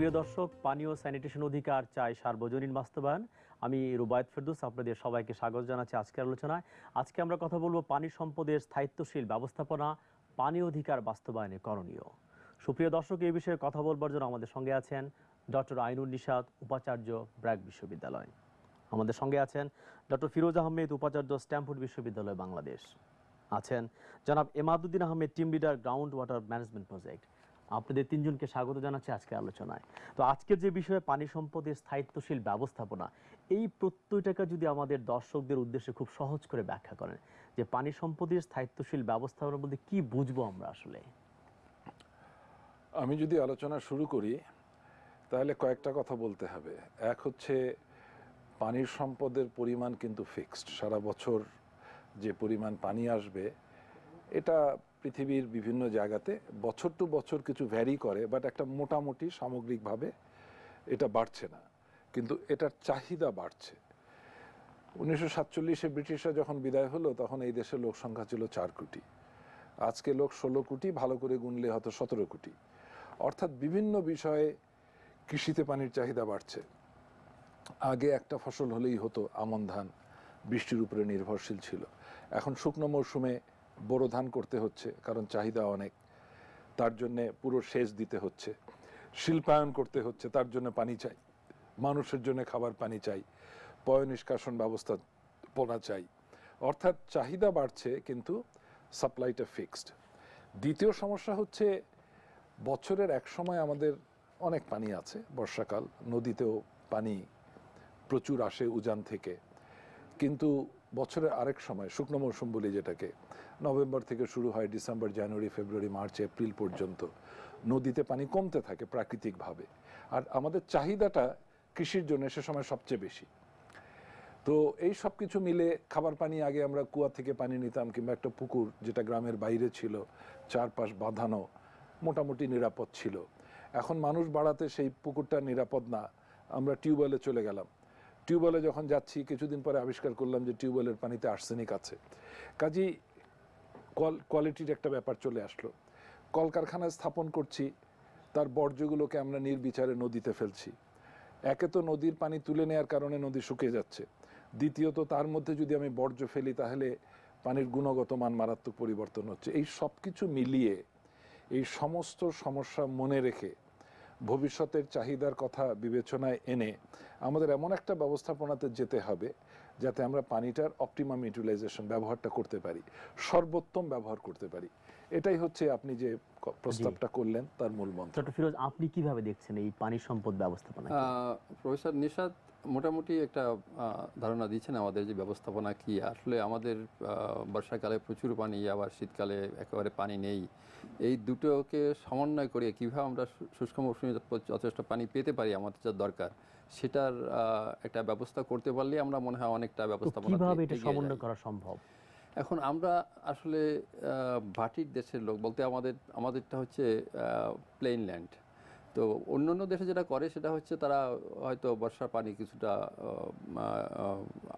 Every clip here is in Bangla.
প্রিয় দর্শক পানীয় স্যানিটেশন অধিকার চাই সার্বজনীন বাস্তবায়ন আমি রুবায়ত ফেরদুস আপনাদের সবাইকে স্বাগত জানাচ্ছি আজকের আলোচনায় আজকে আমরা কথা বলবো পানি সম্পদের স্থায়িত্বশীল ব্যবস্থাপনা পানি অধিকার বাস্তবায়নে করণীয় সুপ্রিয় দর্শক এই বিষয়ে কথা বলবার জন্য আমাদের সঙ্গে আছেন ডক্টর আইনুল নিষাদ উপাচার্য ব্র্যাক বিশ্ববিদ্যালয় আমাদের সঙ্গে আছেন ডক্টর ফিরোজ আহমেদ উপাচার্য স্ট্যামফোর্ড বিশ্ববিদ্যালয় বাংলাদেশ আছেন জনাব Emaduddin Ahmed team leader ground water management project আপনাদের তিনজনকে স্বাগত জানাচ্ছি আজকে আলোচনায় তো আজকের যে বিষয়ে পানি সম্পদের স্থায়িত্বশীল ব্যবস্থাপনা এই প্রত্যয়টাকে যদি আমাদের দর্শকদের উদ্দেশ্যে খুব সহজ করে ব্যাখ্যা করেন যে পানি সম্পদের স্থায়িত্বশীল ব্যবস্থাপনা বলতে কি বুঝবো আমরা আসলে আমি যদি আলোচনা শুরু করি তাহলে কয়েকটা কথা বলতে হবে এক হচ্ছে পানির সম্পদের পরিমাণ কিন্তু ফিক্সড সারা বছর যে পরিমাণ পানি আসবে এটা পৃথিবীর বিভিন্ন জায়গাতে বছর টু বছর কিছু ভ্যারি করে বাট একটা মোটামুটি সামগ্রিকভাবে এটা বাড়ছে না কিন্তু এটার চাহিদা বাড়ছে উনিশশো সাতচল্লিশে ব্রিটিশরা যখন বিদায় হলো তখন এই দেশের লোক সংখ্যা ছিল চার কোটি আজকে লোক ষোলো কোটি ভালো করে গুনলে হয়তো সতেরো কোটি অর্থাৎ বিভিন্ন বিষয়ে কৃষিতে পানির চাহিদা বাড়ছে আগে একটা ফসল হলেই হতো আমন ধান বৃষ্টির উপরে নির্ভরশীল ছিল এখন শুকনো মরশুমে বোরো ধান করতে হচ্ছে কারণ চাহিদা অনেক তার জন্যে পুরো সেচ দিতে হচ্ছে শিল্পায়ন করতে হচ্ছে তার জন্য পানি চাই মানুষের জন্য খাবার পানি চাই পয় নিষ্কাশন ব্যবস্থা পোনা চাই অর্থাৎ চাহিদা বাড়ছে কিন্তু সাপ্লাইটা ফিক্সড দ্বিতীয় সমস্যা হচ্ছে বছরের এক সময় আমাদের অনেক পানি আছে বর্ষাকাল নদীতেও পানি প্রচুর আসে উজান থেকে কিন্তু বছরের আরেক সময় শুকনো মৌসুম বলি যেটাকে নভেম্বর থেকে শুরু হয় December January February March April পর্যন্ত নদীতে পানি কমতে থাকে প্রাকৃতিকভাবে আর আমাদের চাহিদাটা কৃষির জন্য সে সময় সবচেয়ে বেশি তো এই সব কিছু মিলে খাবার পানি আগে আমরা কুয়া থেকে পানি নিতাম কিংবা একটা পুকুর যেটা গ্রামের বাইরে ছিল চারপাশ বাঁধানো মোটামুটি নিরাপদ ছিল এখন মানুষ বাড়াতে সেই পুকুরটা নিরাপদ না আমরা টিউবওয়েলে চলে গেলাম টিউবওয়েলে যখন যাচ্ছি কিছুদিন পরে আবিষ্কার করলাম যে টিউবওয়েলের পানিতে আর্সেনিক আছে কাজী কোয়ালিটির একটা ব্যাপার চলে আসলো কলকারখানা স্থাপন করছি তার বর্জ্যগুলোকে আমরা নির্বিচারে নদীতে ফেলছি একে তো নদীর পানি তুলে নেওয়ার কারণে নদী শুকিয়ে যাচ্ছে দ্বিতীয়ত তার মধ্যে যদি আমি বর্জ্য ফেলি তাহলে পানির গুণগত মান মারাত্মক পরিবর্তন হচ্ছে এই সব কিছু মিলিয়ে এই সমস্ত সমস্যা মনে রেখে ভবিষ্যতের চাহিদার কথা বিবেচনায় এনে আমাদের এমন একটা ব্যবস্থাপনাতে যেতে হবে যাতে আমরা পানিটার অপটিমাম ইউটিলাইজেশন ব্যবহারটা করতে পারি সর্বোত্তম ব্যবহার করতে পারি এটাই হচ্ছে আপনি যে প্রস্তাবটা করলেন তার মূল মন্ত্র ফিরোজ আপনি কিভাবে দেখছেন এই পানি সম্পদ ব্যবস্থাপনা প্রফেসর নিশাদ মোটামুটি একটা ধারণা দিচ্ছেন আমাদের যে ব্যবস্থাপনা কি আসলে আমাদের বর্ষাকালে প্রচুর পানি আবার শীতকালে একেবারে পানি নেই এই দুটোকে সমন্বয় করে কীভাবে আমরা শুষ্ক মৌসুমে যথেষ্ট পানি পেতে পারি আমাদের যা দরকার সেটার একটা ব্যবস্থা করতে পারলে আমরা মনে হয় অনেকটা ব্যবস্থাপনা সমন্বয় করা সম্ভব এখন আমরা আসলে ভাটির দেশের লোক বলতে আমাদের আমাদেরটা হচ্ছে প্লেন ল্যান্ড তো অন্য অন্য দেশে যেটা করে সেটা হচ্ছে তারা হয়তো বর্ষার পানি কিছুটা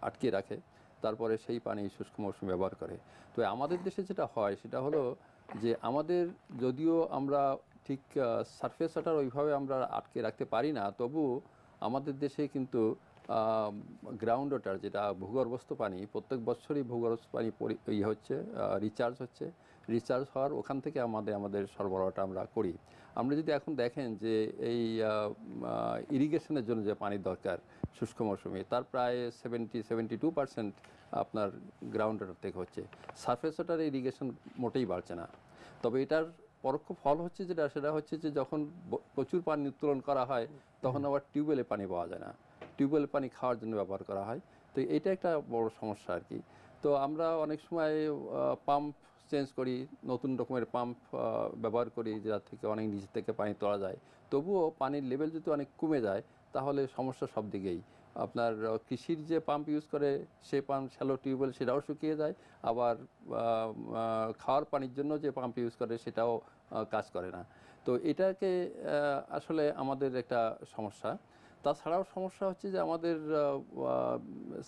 আটকে রাখে তারপরে সেই পানি শুষ্ক মৌসুমে ব্যবহার করে তো আমাদের দেশে যেটা হয় সেটা হলো যে আমাদের যদিও আমরা ঠিক সারফেস ওয়াটার ওইভাবে আমরা আটকে রাখতে পারি না তবু আমাদের দেশে কিন্তু গ্রাউন্ড ওয়াটার যেটা ভূগর্ভস্থ পানি প্রত্যেক বছরই ভূগর্ভস্থ পানি ইয়ে হচ্ছে রিচার্জ হচ্ছে রিচার্জ হওয়ার ওখান থেকে আমাদের আমাদের সরবরাহটা আমরা করি আমরা যদি এখন দেখেন যে এই ইরিগেশনের জন্য যে পানির দরকার শুষ্ক মৌসুমে তার প্রায় সেভেন্টি সেভেন্টি টু পার্সেন্ট আপনার গ্রাউন্ড ওয়াটার থেকে হচ্ছে সারফেস ওয়াটার ইরিগেশন মোটেই বাড়ছে না তবে এটার পরোক্ষ ফল হচ্ছে যেটা সেটা হচ্ছে যে যখন প্রচুর পানি উত্তোলন করা হয় তখন আবার টিউবওয়েলে পানি পাওয়া যায় না টিউবওয়েল পানি খাওয়ার জন্য ব্যবহার করা হয় তো এটা একটা বড় সমস্যা আর কি তো আমরা অনেক সময় পাম্প চেঞ্জ করি নতুন রকমের পাম্প ব্যবহার করি যার থেকে অনেক নিচ থেকে পানি তোলা যায় তবুও পানির লেভেল যদি অনেক কমে যায় তাহলে সমস্যা সব দিকেই আপনার কৃষির যে পাম্প ইউজ করে সে পাম্প শ্যালো টিউবওয়েল সেটাও শুকিয়ে যায় আবার খাওয়ার পানির জন্য যে পাম্প ইউজ করে সেটাও কাজ করে না তো এটাকে আসলে আমাদের একটা সমস্যা তাছাড়াও সমস্যা হচ্ছে যে আমাদের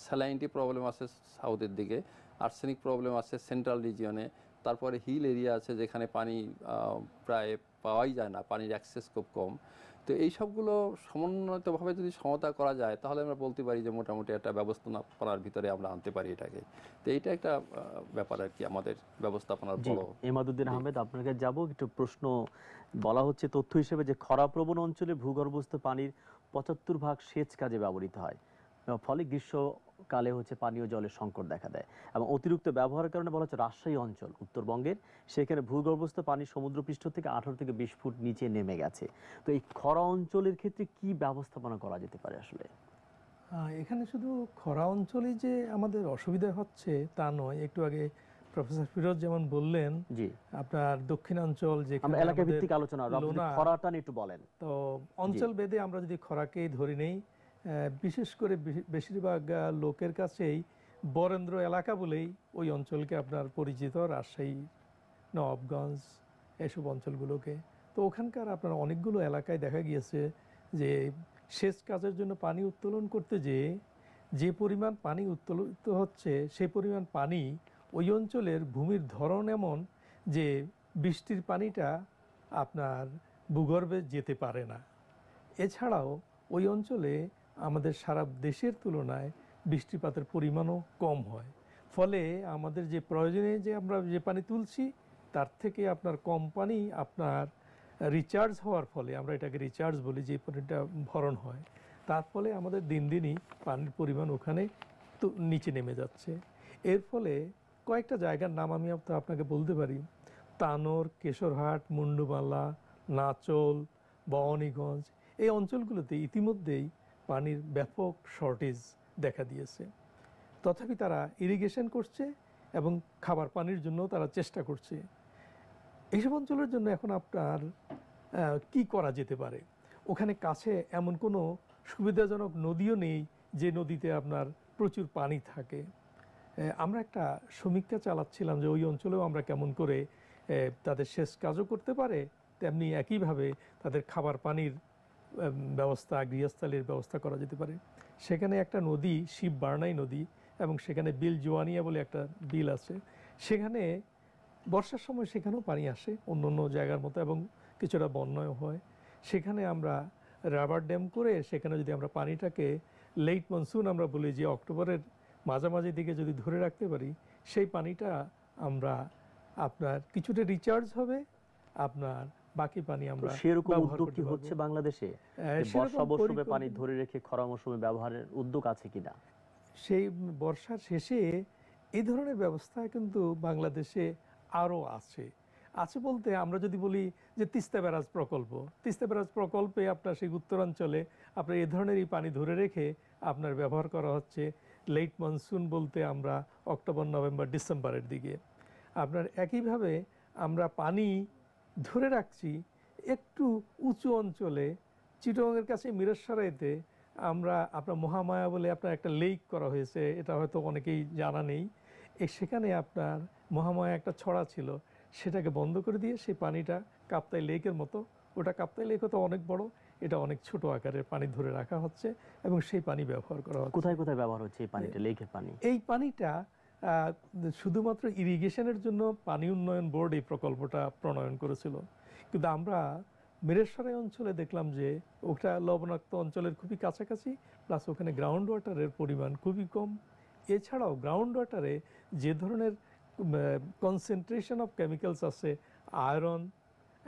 স্যালাইনটি প্রবলেম আছে সাউথের দিকে আর্সেনিক প্রবলেম আছে সেন্ট্রাল রিজিয়নে তারপরে হিল এরিয়া আছে যেখানে পানি প্রায় পাওয়াই যায় না পানির অ্যাক্সেস খুব কম তো এই সবগুলো সমন্বিতভাবে যদি সমতা করা যায় তাহলে আমরা বলতে পারি যে মোটামুটি একটা ব্যবস্থাপনার ভিতরে আমরা আনতে পারি এটাকে তো এইটা একটা ব্যাপার আর কি আমাদের ব্যবস্থাপনার বড় এমাদুদ্দিন আহমেদ আপনাকে যাব একটু প্রশ্ন বলা হচ্ছে তথ্য হিসেবে যে খরাপ্রবণ অঞ্চলে ভূগর্ভস্থ পানির পঁচাত্তর ভাগ সেচ কাজে ব্যবহৃত হয় ফলে গ্রীষ্ম কালে হচ্ছে পানীয় জলের সংকট দেখা দেয় এবং অতিরিক্ত ব্যবহারের কারণে বলা হচ্ছে রাজশাহী অঞ্চল উত্তরবঙ্গের সেখানে ভূগর্ভস্থ পানি সমুদ্রপৃষ্ঠ থেকে আঠারো থেকে বিশ ফুট নিচে নেমে গেছে তো এই খরা অঞ্চলের ক্ষেত্রে কি ব্যবস্থাপনা করা যেতে পারে আসলে এখানে শুধু খরা অঞ্চলে যে আমাদের অসুবিধা হচ্ছে তা নয় একটু আগে প্রফেসর ফিরোজ যেমন বললেন জি আপনার দক্ষিণাঞ্চল যে এলাকা ভিত্তিক আলোচনা খরাটা একটু বলেন তো অঞ্চল ভেদে আমরা যদি খরাকেই ধরে নেই বিশেষ করে বেশিরভাগ লোকের কাছেই বরেন্দ্র এলাকা বলেই ওই অঞ্চলকে আপনার পরিচিত রাজশাহী নবগঞ্জ এসব অঞ্চলগুলোকে তো ওখানকার আপনার অনেকগুলো এলাকায় দেখা গিয়েছে যে সেচ কাজের জন্য পানি উত্তোলন করতে যে যে পরিমাণ পানি উত্তোলিত হচ্ছে সেই পরিমাণ পানি ওই অঞ্চলের ভূমির ধরন এমন যে বৃষ্টির পানিটা আপনার ভূগর্ভে যেতে পারে না এছাড়াও ওই অঞ্চলে আমাদের সারা দেশের তুলনায় বৃষ্টিপাতের পরিমাণও কম হয় ফলে আমাদের যে প্রয়োজনে যে আমরা যে পানি তুলছি তার থেকে আপনার কম পানি আপনার রিচার্জ হওয়ার ফলে আমরা এটাকে রিচার্জ বলি যে পানিটা ভরণ হয় তার ফলে আমাদের দিন দিনই পানির পরিমাণ ওখানে তো নিচে নেমে যাচ্ছে এর ফলে কয়েকটা জায়গার নাম আমি আপনাকে বলতে পারি তানোর কেশরহাট মুন্ডুমালা নাচল বওয়ানীগঞ্জ এই অঞ্চলগুলোতে ইতিমধ্যেই পানির ব্যাপক শর্টেজ দেখা দিয়েছে তথাপি তারা ইরিগেশন করছে এবং খাবার পানির জন্য তারা চেষ্টা করছে এইসব অঞ্চলের জন্য এখন আপনার কি করা যেতে পারে ওখানে কাছে এমন কোনো সুবিধাজনক নদীও নেই যে নদীতে আপনার প্রচুর পানি থাকে আমরা একটা সমীক্ষা চালাচ্ছিলাম যে ওই অঞ্চলেও আমরা কেমন করে তাদের শেষ কাজও করতে পারে তেমনি একইভাবে তাদের খাবার পানির ব্যবস্থা গৃহস্থালির ব্যবস্থা করা যেতে পারে সেখানে একটা নদী শিব বার্নাই নদী এবং সেখানে বিল জোয়ানিয়া বলে একটা বিল আছে সেখানে বর্ষার সময় সেখানেও পানি আসে অন্য অন্য জায়গার মতো এবং কিছুটা বন্যয় হয় সেখানে আমরা রাবার ড্যাম করে সেখানে যদি আমরা পানিটাকে লেট মনসুন আমরা বলি যে অক্টোবরের মাঝামাঝি দিকে যদি ধরে রাখতে পারি সেই পানিটা আমরা আপনার কিছুটা রিচার্জ হবে আপনার বাকি পানি আমরা সেরকম উদ্যোগ কি হচ্ছে বাংলাদেশে হ্যাঁ, বর্ষা মৌসুমে পানি ধরে রেখে খরা মৌসুমে ব্যবহারের উদ্যোগ আছে কিনা সেই বর্ষার শেষে এই ধরনের ব্যবস্থা কিন্তু বাংলাদেশে আরও আছে আছে বলতে আমরা যদি বলি যে তিস্তা ব্যারাজ প্রকল্প তিস্তা ব্যারাজ প্রকল্পে আপনার সেই উত্তরাঞ্চলে আপনার এ ধরনের এই পানি ধরে রেখে আপনার ব্যবহার করা হচ্ছে লেট মনসুন বলতে আমরা অক্টোবর নভেম্বর ডিসেম্বরের দিকে আপনার একইভাবে আমরা পানি ধরে রাখছি একটু উঁচু অঞ্চলে চিটংয়ের কাছে মিরসরাইতে আমরা আপনার মহামায়া বলে আপনার একটা লেক করা হয়েছে এটা হয়তো অনেকেই জানা নেই সেখানে আপনার মহামায়া একটা ছড়া ছিল সেটাকে বন্ধ করে দিয়ে সেই পানিটা কাপ্তাই লেকের মতো ওটা কাপ্তাই লেক হতো অনেক বড় এটা অনেক ছোট আকারের পানি ধরে রাখা হচ্ছে এবং সেই পানি ব্যবহার করা হচ্ছে কোথায় কোথায় ব্যবহার হচ্ছে এই পানিটা লেকের পানি এই পানিটা শুধুমাত্র ইরিগেশনের জন্য পানি উন্নয়ন বোর্ড এই প্রকল্পটা প্রণয়ন করেছিল কিন্তু আমরা মিরেশ্বরাই অঞ্চলে দেখলাম যে ওটা লবণাক্ত অঞ্চলের খুবই কাছাকাছি প্লাস ওখানে গ্রাউন্ড ওয়াটারের পরিমাণ খুবই কম এছাড়াও গ্রাউন্ড ওয়াটারে যে ধরনের কনসেন্ট্রেশন অফ কেমিক্যালস আছে আয়রন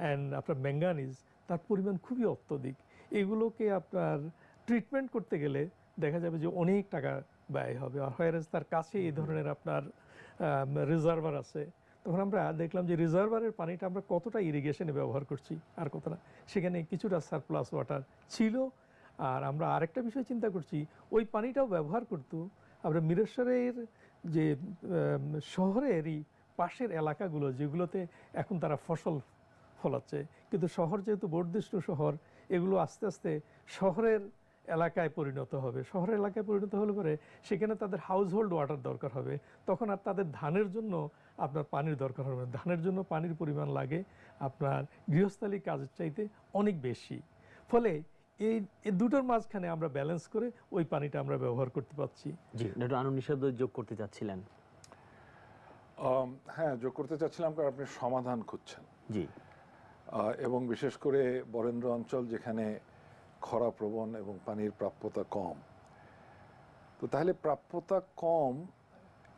অ্যান্ড আপনার ম্যাঙ্গানিজ তার পরিমাণ খুবই অত্যধিক এগুলোকে আপনার ট্রিটমেন্ট করতে গেলে দেখা যাবে যে অনেক টাকা ব্যয় হবে আর তার কাছে এই ধরনের আপনার রিজার্ভার আছে তখন আমরা দেখলাম যে রিজার্ভারের পানিটা আমরা কতটা ইরিগেশনে ব্যবহার করছি আর কত না সেখানে কিছুটা সারপ্লাস ওয়াটার ছিল আর আমরা আরেকটা বিষয় চিন্তা করছি ওই পানিটাও ব্যবহার করতো আমরা মিরেশ্বরের যে শহরেরই পাশের এলাকাগুলো যেগুলোতে এখন তারা ফসল ফলাচ্ছে কিন্তু শহর যেহেতু বর্ধিষ্ণু শহর এগুলো আস্তে আস্তে শহরের এলাকায় পরিণত হবে শহর এলাকায় পরিণত হলে পরে সেখানে তাদের হাউস হোল্ড ওয়াটার দরকার হবে তখন আর তাদের ধানের জন্য আপনার পানির দরকার হবে ধানের জন্য পানির পরিমাণ লাগে আপনার গৃহস্থালী কাজের চাইতে অনেক বেশি ফলে এই দুটোর মাঝখানে আমরা ব্যালেন্স করে ওই পানিটা আমরা ব্যবহার করতে পারছি জি ডক্টর আনু নিষেধ যোগ করতে চাচ্ছিলেন হ্যাঁ যোগ করতে চাচ্ছিলাম কারণ আপনি সমাধান খুঁজছেন জি এবং বিশেষ করে বরেন্দ্র অঞ্চল যেখানে খরা প্রবণ এবং পানির প্রাপ্যতা কম তো তাহলে প্রাপ্যতা কম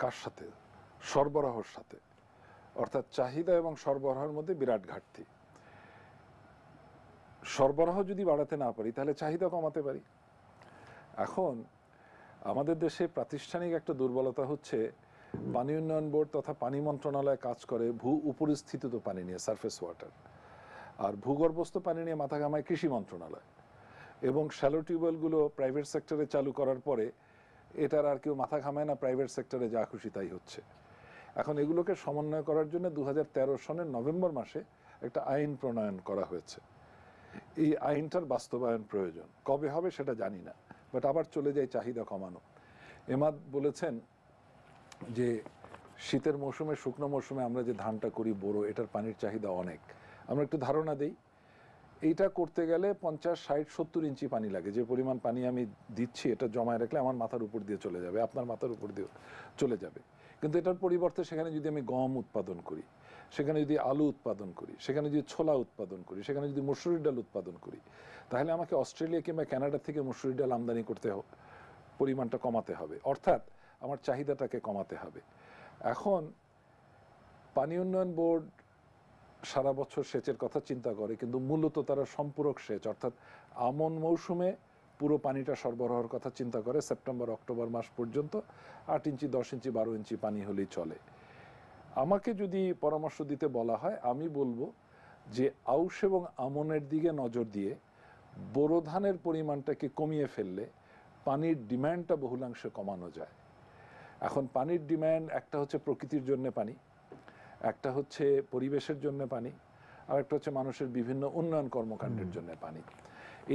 কার সাথে সরবরাহর সাথে অর্থাৎ চাহিদা এবং সরবরাহের মধ্যে বিরাট ঘাটতি সরবরাহ যদি বাড়াতে না পারি তাহলে চাহিদা কমাতে পারি এখন আমাদের দেশে প্রাতিষ্ঠানিক একটা দুর্বলতা হচ্ছে পানি উন্নয়ন বোর্ড তথা পানি মন্ত্রণালয় কাজ করে ভূ উপরিস্থিত পানি নিয়ে সারফেস ওয়াটার আর ভূগর্ভস্থ পানি নিয়ে মাথা ঘামায় কৃষি মন্ত্রণালয় এবং শ্যালো টিউবওয়েলগুলো প্রাইভেট সেক্টরে চালু করার পরে এটার আর কেউ মাথা ঘামায় না প্রাইভেট সেক্টরে যা খুশি তাই হচ্ছে এখন এগুলোকে সমন্বয় করার জন্য দু হাজার সনের নভেম্বর মাসে একটা আইন প্রণয়ন করা হয়েছে এই আইনটার বাস্তবায়ন প্রয়োজন কবে হবে সেটা জানি না বাট আবার চলে যায় চাহিদা কমানো এমাদ বলেছেন যে শীতের মৌসুমে শুকনো মৌসুমে আমরা যে ধানটা করি বোরো এটার পানির চাহিদা অনেক আমরা একটু ধারণা দিই এইটা করতে গেলে পঞ্চাশ ষাট সত্তর ইঞ্চি পানি লাগে যে পরিমাণ পানি আমি দিচ্ছি এটা জমায় রাখলে আমার মাথার উপর দিয়ে চলে যাবে আপনার মাথার উপর দিয়ে চলে যাবে কিন্তু এটার পরিবর্তে সেখানে যদি আমি গম উৎপাদন করি সেখানে যদি আলু উৎপাদন করি সেখানে যদি ছোলা উৎপাদন করি সেখানে যদি মসুরি ডাল উৎপাদন করি তাহলে আমাকে অস্ট্রেলিয়া কিংবা ক্যানাডা থেকে মসুরি ডাল আমদানি করতে পরিমাণটা কমাতে হবে অর্থাৎ আমার চাহিদাটাকে কমাতে হবে এখন পানি উন্নয়ন বোর্ড সারা বছর সেচের কথা চিন্তা করে কিন্তু মূলত তারা সম্পূরক সেচ অর্থাৎ আমন মৌসুমে পুরো পানিটা সরবরাহর কথা চিন্তা করে সেপ্টেম্বর অক্টোবর মাস পর্যন্ত আট ইঞ্চি দশ ইঞ্চি বারো ইঞ্চি পানি হলেই চলে আমাকে যদি পরামর্শ দিতে বলা হয় আমি বলবো যে আউশ এবং আমনের দিকে নজর দিয়ে বোরো ধানের পরিমাণটাকে কমিয়ে ফেললে পানির ডিম্যান্ডটা বহুলাংশে কমানো যায় এখন পানির ডিম্যান্ড একটা হচ্ছে প্রকৃতির জন্য পানি একটা হচ্ছে পরিবেশের জন্য পানি আর একটা হচ্ছে মানুষের বিভিন্ন উন্নয়ন কর্মকাণ্ডের জন্য পানি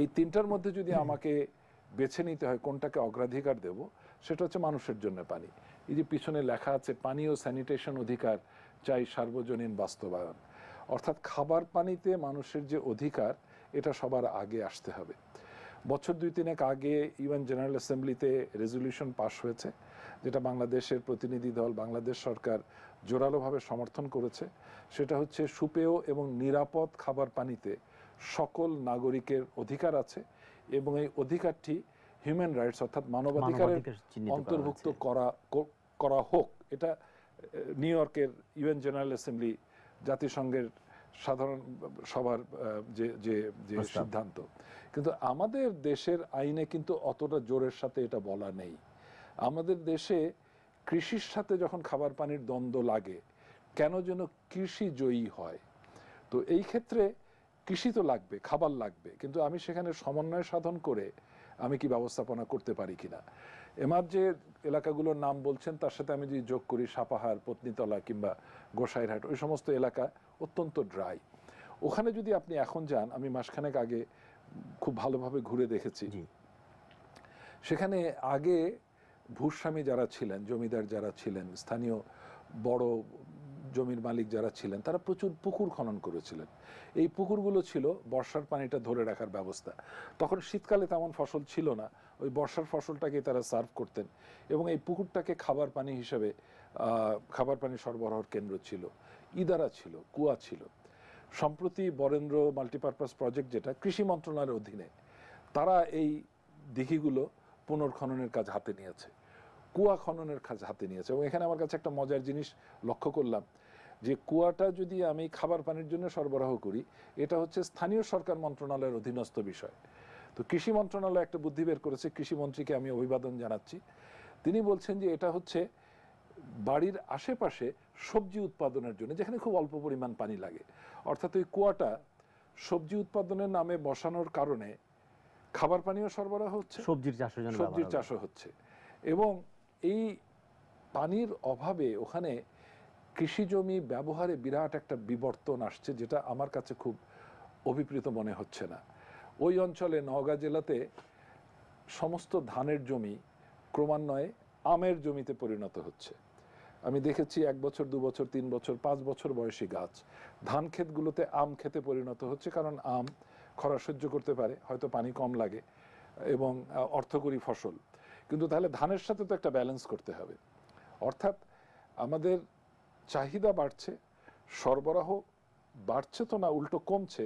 এই তিনটার মধ্যে যদি আমাকে বেছে নিতে হয় কোনটাকে অগ্রাধিকার দেব সেটা হচ্ছে মানুষের জন্য পানি এই যে পিছনে লেখা আছে পানি ও স্যানিটেশন অধিকার চাই সার্বজনীন বাস্তবায়ন অর্থাৎ খাবার পানিতে মানুষের যে অধিকার এটা সবার আগে আসতে হবে বছর দুই তিনেক আগে ইউএন জেনারেল অ্যাসেম্বলিতে রেজলিউশন পাশ হয়েছে যেটা বাংলাদেশের প্রতিনিধি দল বাংলাদেশ সরকার জোরালোভাবে সমর্থন করেছে সেটা হচ্ছে সুপেয় এবং নিরাপদ খাবার পানিতে সকল নাগরিকের অধিকার আছে এবং এই অধিকারটি হিউম্যান রাইটস অর্থাৎ মানবাধিকারের অন্তর্ভুক্ত করা করা হোক এটা নিউ ইয়র্কের ইউএন জেনারেল অ্যাসেম্বলি জাতিসংঘের সাধারণ সবার যে যে যে সিদ্ধান্ত কিন্তু আমাদের দেশের আইনে কিন্তু অতটা জোরের সাথে এটা বলা নেই আমাদের দেশে কৃষির সাথে যখন খাবার পানির দ্বন্দ্ব লাগে কেন যেন কৃষি জয়ী হয় তো এই ক্ষেত্রে কৃষি তো লাগবে খাবার লাগবে কিন্তু আমি সেখানে সমন্বয় সাধন করে আমি কি ব্যবস্থাপনা করতে পারি কিনা এমার যে এলাকাগুলোর নাম বলছেন তার সাথে আমি যদি যোগ করি সাপাহার পত্নীতলা কিংবা গোসাইরহাট ওই সমস্ত এলাকা অত্যন্ত ড্রাই ওখানে যদি আপনি এখন যান আমি মাসখানেক আগে খুব ভালোভাবে ঘুরে দেখেছি সেখানে আগে ভূস্বামী যারা ছিলেন জমিদার যারা ছিলেন স্থানীয় বড় জমির মালিক যারা ছিলেন তারা প্রচুর পুকুর খনন করেছিলেন এই পুকুরগুলো ছিল বর্ষার পানিটা ধরে রাখার ব্যবস্থা তখন শীতকালে তেমন ফসল ছিল না ওই বর্ষার ফসলটাকে তারা সার্ভ করতেন এবং এই পুকুরটাকে খাবার পানি হিসেবে খাবার পানি সরবরাহর কেন্দ্র ছিল ইদারা ছিল কুয়া ছিল সম্প্রতি বরেন্দ্র মাল্টিপারপাস প্রজেক্ট যেটা কৃষি মন্ত্রণালয়ের অধীনে তারা এই দিঘিগুলো পুনর্খননের কাজ হাতে নিয়েছে কুয়া খননের কাজ হাতে নিয়েছে এবং এখানে আমার কাছে একটা মজার জিনিস লক্ষ্য করলাম যে কুয়াটা যদি আমি খাবার পানির জন্য সরবরাহ করি এটা হচ্ছে স্থানীয় সরকার মন্ত্রণালয়ের অধীনস্থ বিষয় তো কৃষি মন্ত্রণালয় একটা বুদ্ধি বের করেছে কৃষিমন্ত্রীকে আমি অভিবাদন জানাচ্ছি তিনি বলছেন যে এটা হচ্ছে বাড়ির আশেপাশে সবজি উৎপাদনের জন্য যেখানে খুব অল্প পরিমাণ পানি লাগে অর্থাৎ ওই কুয়াটা সবজি উৎপাদনের নামে বসানোর কারণে খাবার পানীয় সরবরাহ হচ্ছে সবজির চাষের জন্য সবজির চাষও হচ্ছে এবং এই পানির অভাবে ওখানে কৃষি জমি ব্যবহারে বিরাট একটা বিবর্তন আসছে যেটা আমার কাছে খুব অভিপ্রীত মনে হচ্ছে না ওই অঞ্চলে নওগাঁ জেলাতে সমস্ত ধানের জমি ক্রমান্বয়ে আমের জমিতে পরিণত হচ্ছে আমি দেখেছি এক বছর দু বছর তিন বছর পাঁচ বছর বয়সী গাছ ধান ক্ষেতগুলোতে আম খেতে পরিণত হচ্ছে কারণ আম খরা সহ্য করতে পারে হয়তো পানি কম লাগে এবং অর্থকরী ফসল কিন্তু তাহলে ধানের সাথে তো একটা ব্যালেন্স করতে হবে অর্থাৎ আমাদের চাহিদা বাড়ছে সরবরাহ বাড়ছে তো না উল্টো কমছে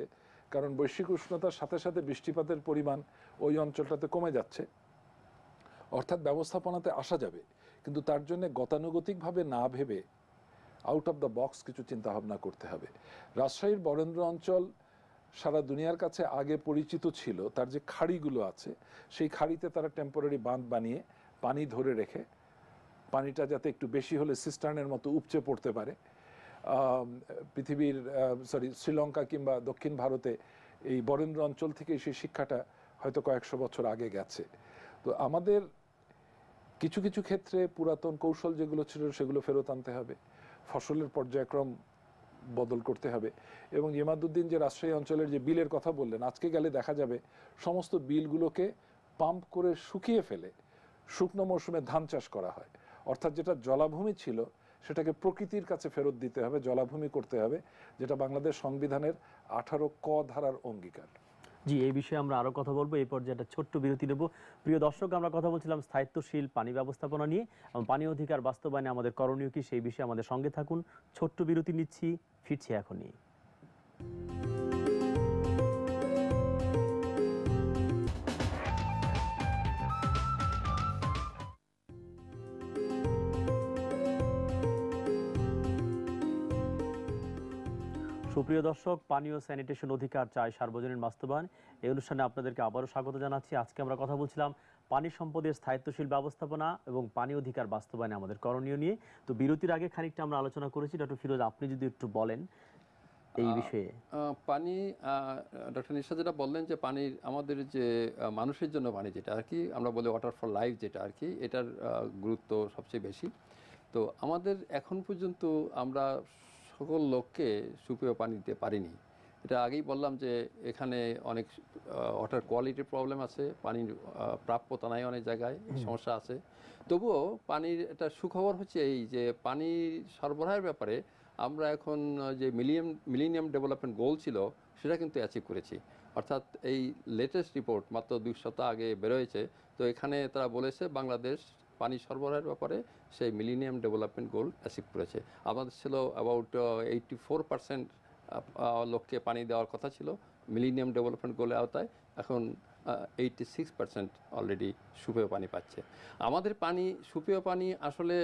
কারণ বৈশ্বিক উষ্ণতার সাথে সাথে বৃষ্টিপাতের পরিমাণ ওই অঞ্চলটাতে কমে যাচ্ছে অর্থাৎ ব্যবস্থাপনাতে আসা যাবে কিন্তু তার জন্য গতানুগতিকভাবে না ভেবে আউট অফ দ্য বক্স কিছু চিন্তাভাবনা করতে হবে রাজশাহীর বরেন্দ্র অঞ্চল সারা দুনিয়ার কাছে আগে পরিচিত ছিল তার যে খাড়িগুলো আছে সেই খাড়িতে তারা টেম্পোরারি বাঁধ বানিয়ে পানি ধরে রেখে পানিটা যাতে একটু বেশি হলে সিস্টার্নের মতো উপচে পড়তে পারে পৃথিবীর সরি শ্রীলঙ্কা কিংবা দক্ষিণ ভারতে এই বরেন্দ্র অঞ্চল থেকে সেই শিক্ষাটা হয়তো কয়েকশো বছর আগে গেছে তো আমাদের কিছু কিছু ক্ষেত্রে পুরাতন কৌশল যেগুলো ছিল সেগুলো ফেরত আনতে হবে ফসলের পর্যায়ক্রম বদল করতে হবে এবং ইমাদুদ্দিন যে রাজশাহী অঞ্চলের যে বিলের কথা বললেন আজকে গেলে দেখা যাবে সমস্ত বিলগুলোকে পাম্প করে শুকিয়ে ফেলে শুকনো মৌসুমে ধান চাষ করা হয় অর্থাৎ যেটা জলাভূমি ছিল সেটাকে প্রকৃতির কাছে ফেরত দিতে হবে জলাভূমি করতে হবে যেটা বাংলাদেশ সংবিধানের আঠারো ক ধারার অঙ্গীকার জি এই বিষয়ে আমরা আরও কথা বলবো এই পর্যায়ে একটা ছোট্ট বিরতি নেব প্রিয় দর্শক আমরা কথা বলছিলাম স্থায়িত্বশীল পানি ব্যবস্থাপনা নিয়ে পানি অধিকার বাস্তবায়নে আমাদের করণীয় কি সেই বিষয়ে আমাদের সঙ্গে থাকুন ছোট্ট বিরতি নিচ্ছি ফিরছি এখনই সুপ্রিয় দর্শক পানীয় স্যানিটেশন অধিকার চায় সার্বজনীন বাস্তবায়ন এই অনুষ্ঠানে আপনাদেরকে আবারও স্বাগত জানাচ্ছি আজকে আমরা কথা বলছিলাম পানি সম্পদের স্থায়িত্বশীল ব্যবস্থাপনা এবং পানি অধিকার বাস্তবায়নে আমাদের করণীয় নিয়ে তো বিরতির আগে খানিকটা আমরা আলোচনা করেছি ডক্টর ফিরোজ আপনি যদি একটু বলেন এই বিষয়ে পানি ডক্টর নিশা যেটা বললেন যে পানির আমাদের যে মানুষের জন্য পানি যেটা আর কি আমরা বলি ওয়াটার ফর লাইফ যেটা আর কি এটার গুরুত্ব সবচেয়ে বেশি তো আমাদের এখন পর্যন্ত আমরা সকল লোককে সুপেয় পানি দিতে পারিনি এটা আগেই বললাম যে এখানে অনেক ওয়াটার কোয়ালিটির প্রবলেম আছে পানির প্রাপ্যতা নাই অনেক জায়গায় সমস্যা আছে তবুও পানির একটা সুখবর হচ্ছে এই যে পানির সরবরাহের ব্যাপারে আমরা এখন যে মিলিয়াম মিলিনিয়াম ডেভেলপমেন্ট গোল ছিল সেটা কিন্তু অ্যাচিভ করেছি অর্থাৎ এই লেটেস্ট রিপোর্ট মাত্র দুই সপ্তাহ আগে বেরোয়েছে তো এখানে তারা বলেছে বাংলাদেশ পানি সরবরাহের ব্যাপারে সেই মিলিনিয়াম ডেভেলপমেন্ট গোল অ্যাচিভ করেছে আমাদের ছিল অ্যাবাউট এইটটি ফোর পার্সেন্ট লোককে পানি দেওয়ার কথা ছিল মিলিনিয়াম ডেভেলপমেন্ট গোলের আওতায় এখন এইটটি সিক্স পার্সেন্ট অলরেডি সুপেয় পানি পাচ্ছে আমাদের পানি সুপেয় পানি আসলে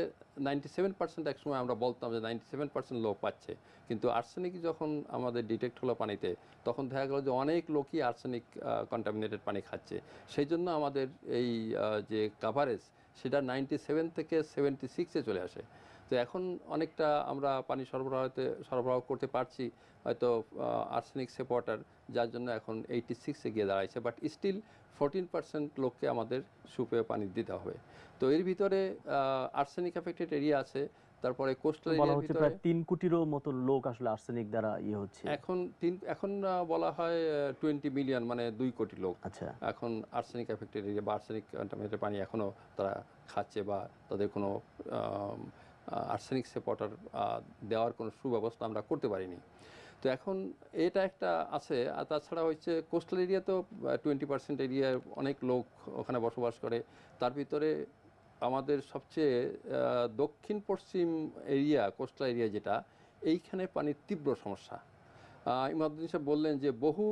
নাইনটি সেভেন পার্সেন্ট একসময় আমরা বলতাম যে নাইনটি সেভেন পার্সেন্ট লোক পাচ্ছে কিন্তু আর্সেনিক যখন আমাদের ডিটেক্ট হলো পানিতে তখন দেখা গেল যে অনেক লোকই আর্সেনিক কন্টামিনেটেড uh, পানি খাচ্ছে সেই জন্য আমাদের এই uh, যে কাভারেজ সেটা নাইনটি সেভেন থেকে সেভেন্টি সিক্সে চলে আসে তো এখন অনেকটা আমরা পানি সরবরাহতে সরবরাহ করতে পারছি হয়তো আর্সেনিক সেপ ওয়াটার যার জন্য এখন এইটি সিক্সে গিয়ে দাঁড়াইছে বাট স্টিল ফোরটিন পার্সেন্ট লোককে আমাদের সুপেয় পানি দিতে হবে তো এর ভিতরে আর্সেনিক এফেক্টেড এরিয়া আছে তারপরে কোস্টাল বলা হচ্ছে প্রায় 3 কোটিরও মতো লোক আসলে আর্সেনিক দ্বারা ইয়ে হচ্ছে এখন তিন এখন বলা হয় 20 মিলিয়ন মানে 2 কোটি লোক আচ্ছা এখন আর্সেনিক এফেক্টেড এরিয়া বা আর্সেনিক কন্টামিনেটেড পানি এখনো তারা খাচ্ছে বা তাদের কোনো আর্সেনিক সেপ দেওয়ার কোনো সুব্যবস্থা আমরা করতে পারিনি তো এখন এটা একটা আছে আর তাছাড়া হচ্ছে কোস্টাল এরিয়া তো টোয়েন্টি পার্সেন্ট এরিয়ায় অনেক লোক ওখানে বসবাস করে তার ভিতরে আমাদের সবচেয়ে দক্ষিণ পশ্চিম এরিয়া কোস্টাল এরিয়া যেটা এইখানে পানির তীব্র সমস্যা ইমাদুদ্দিন সাহেব বললেন যে বহু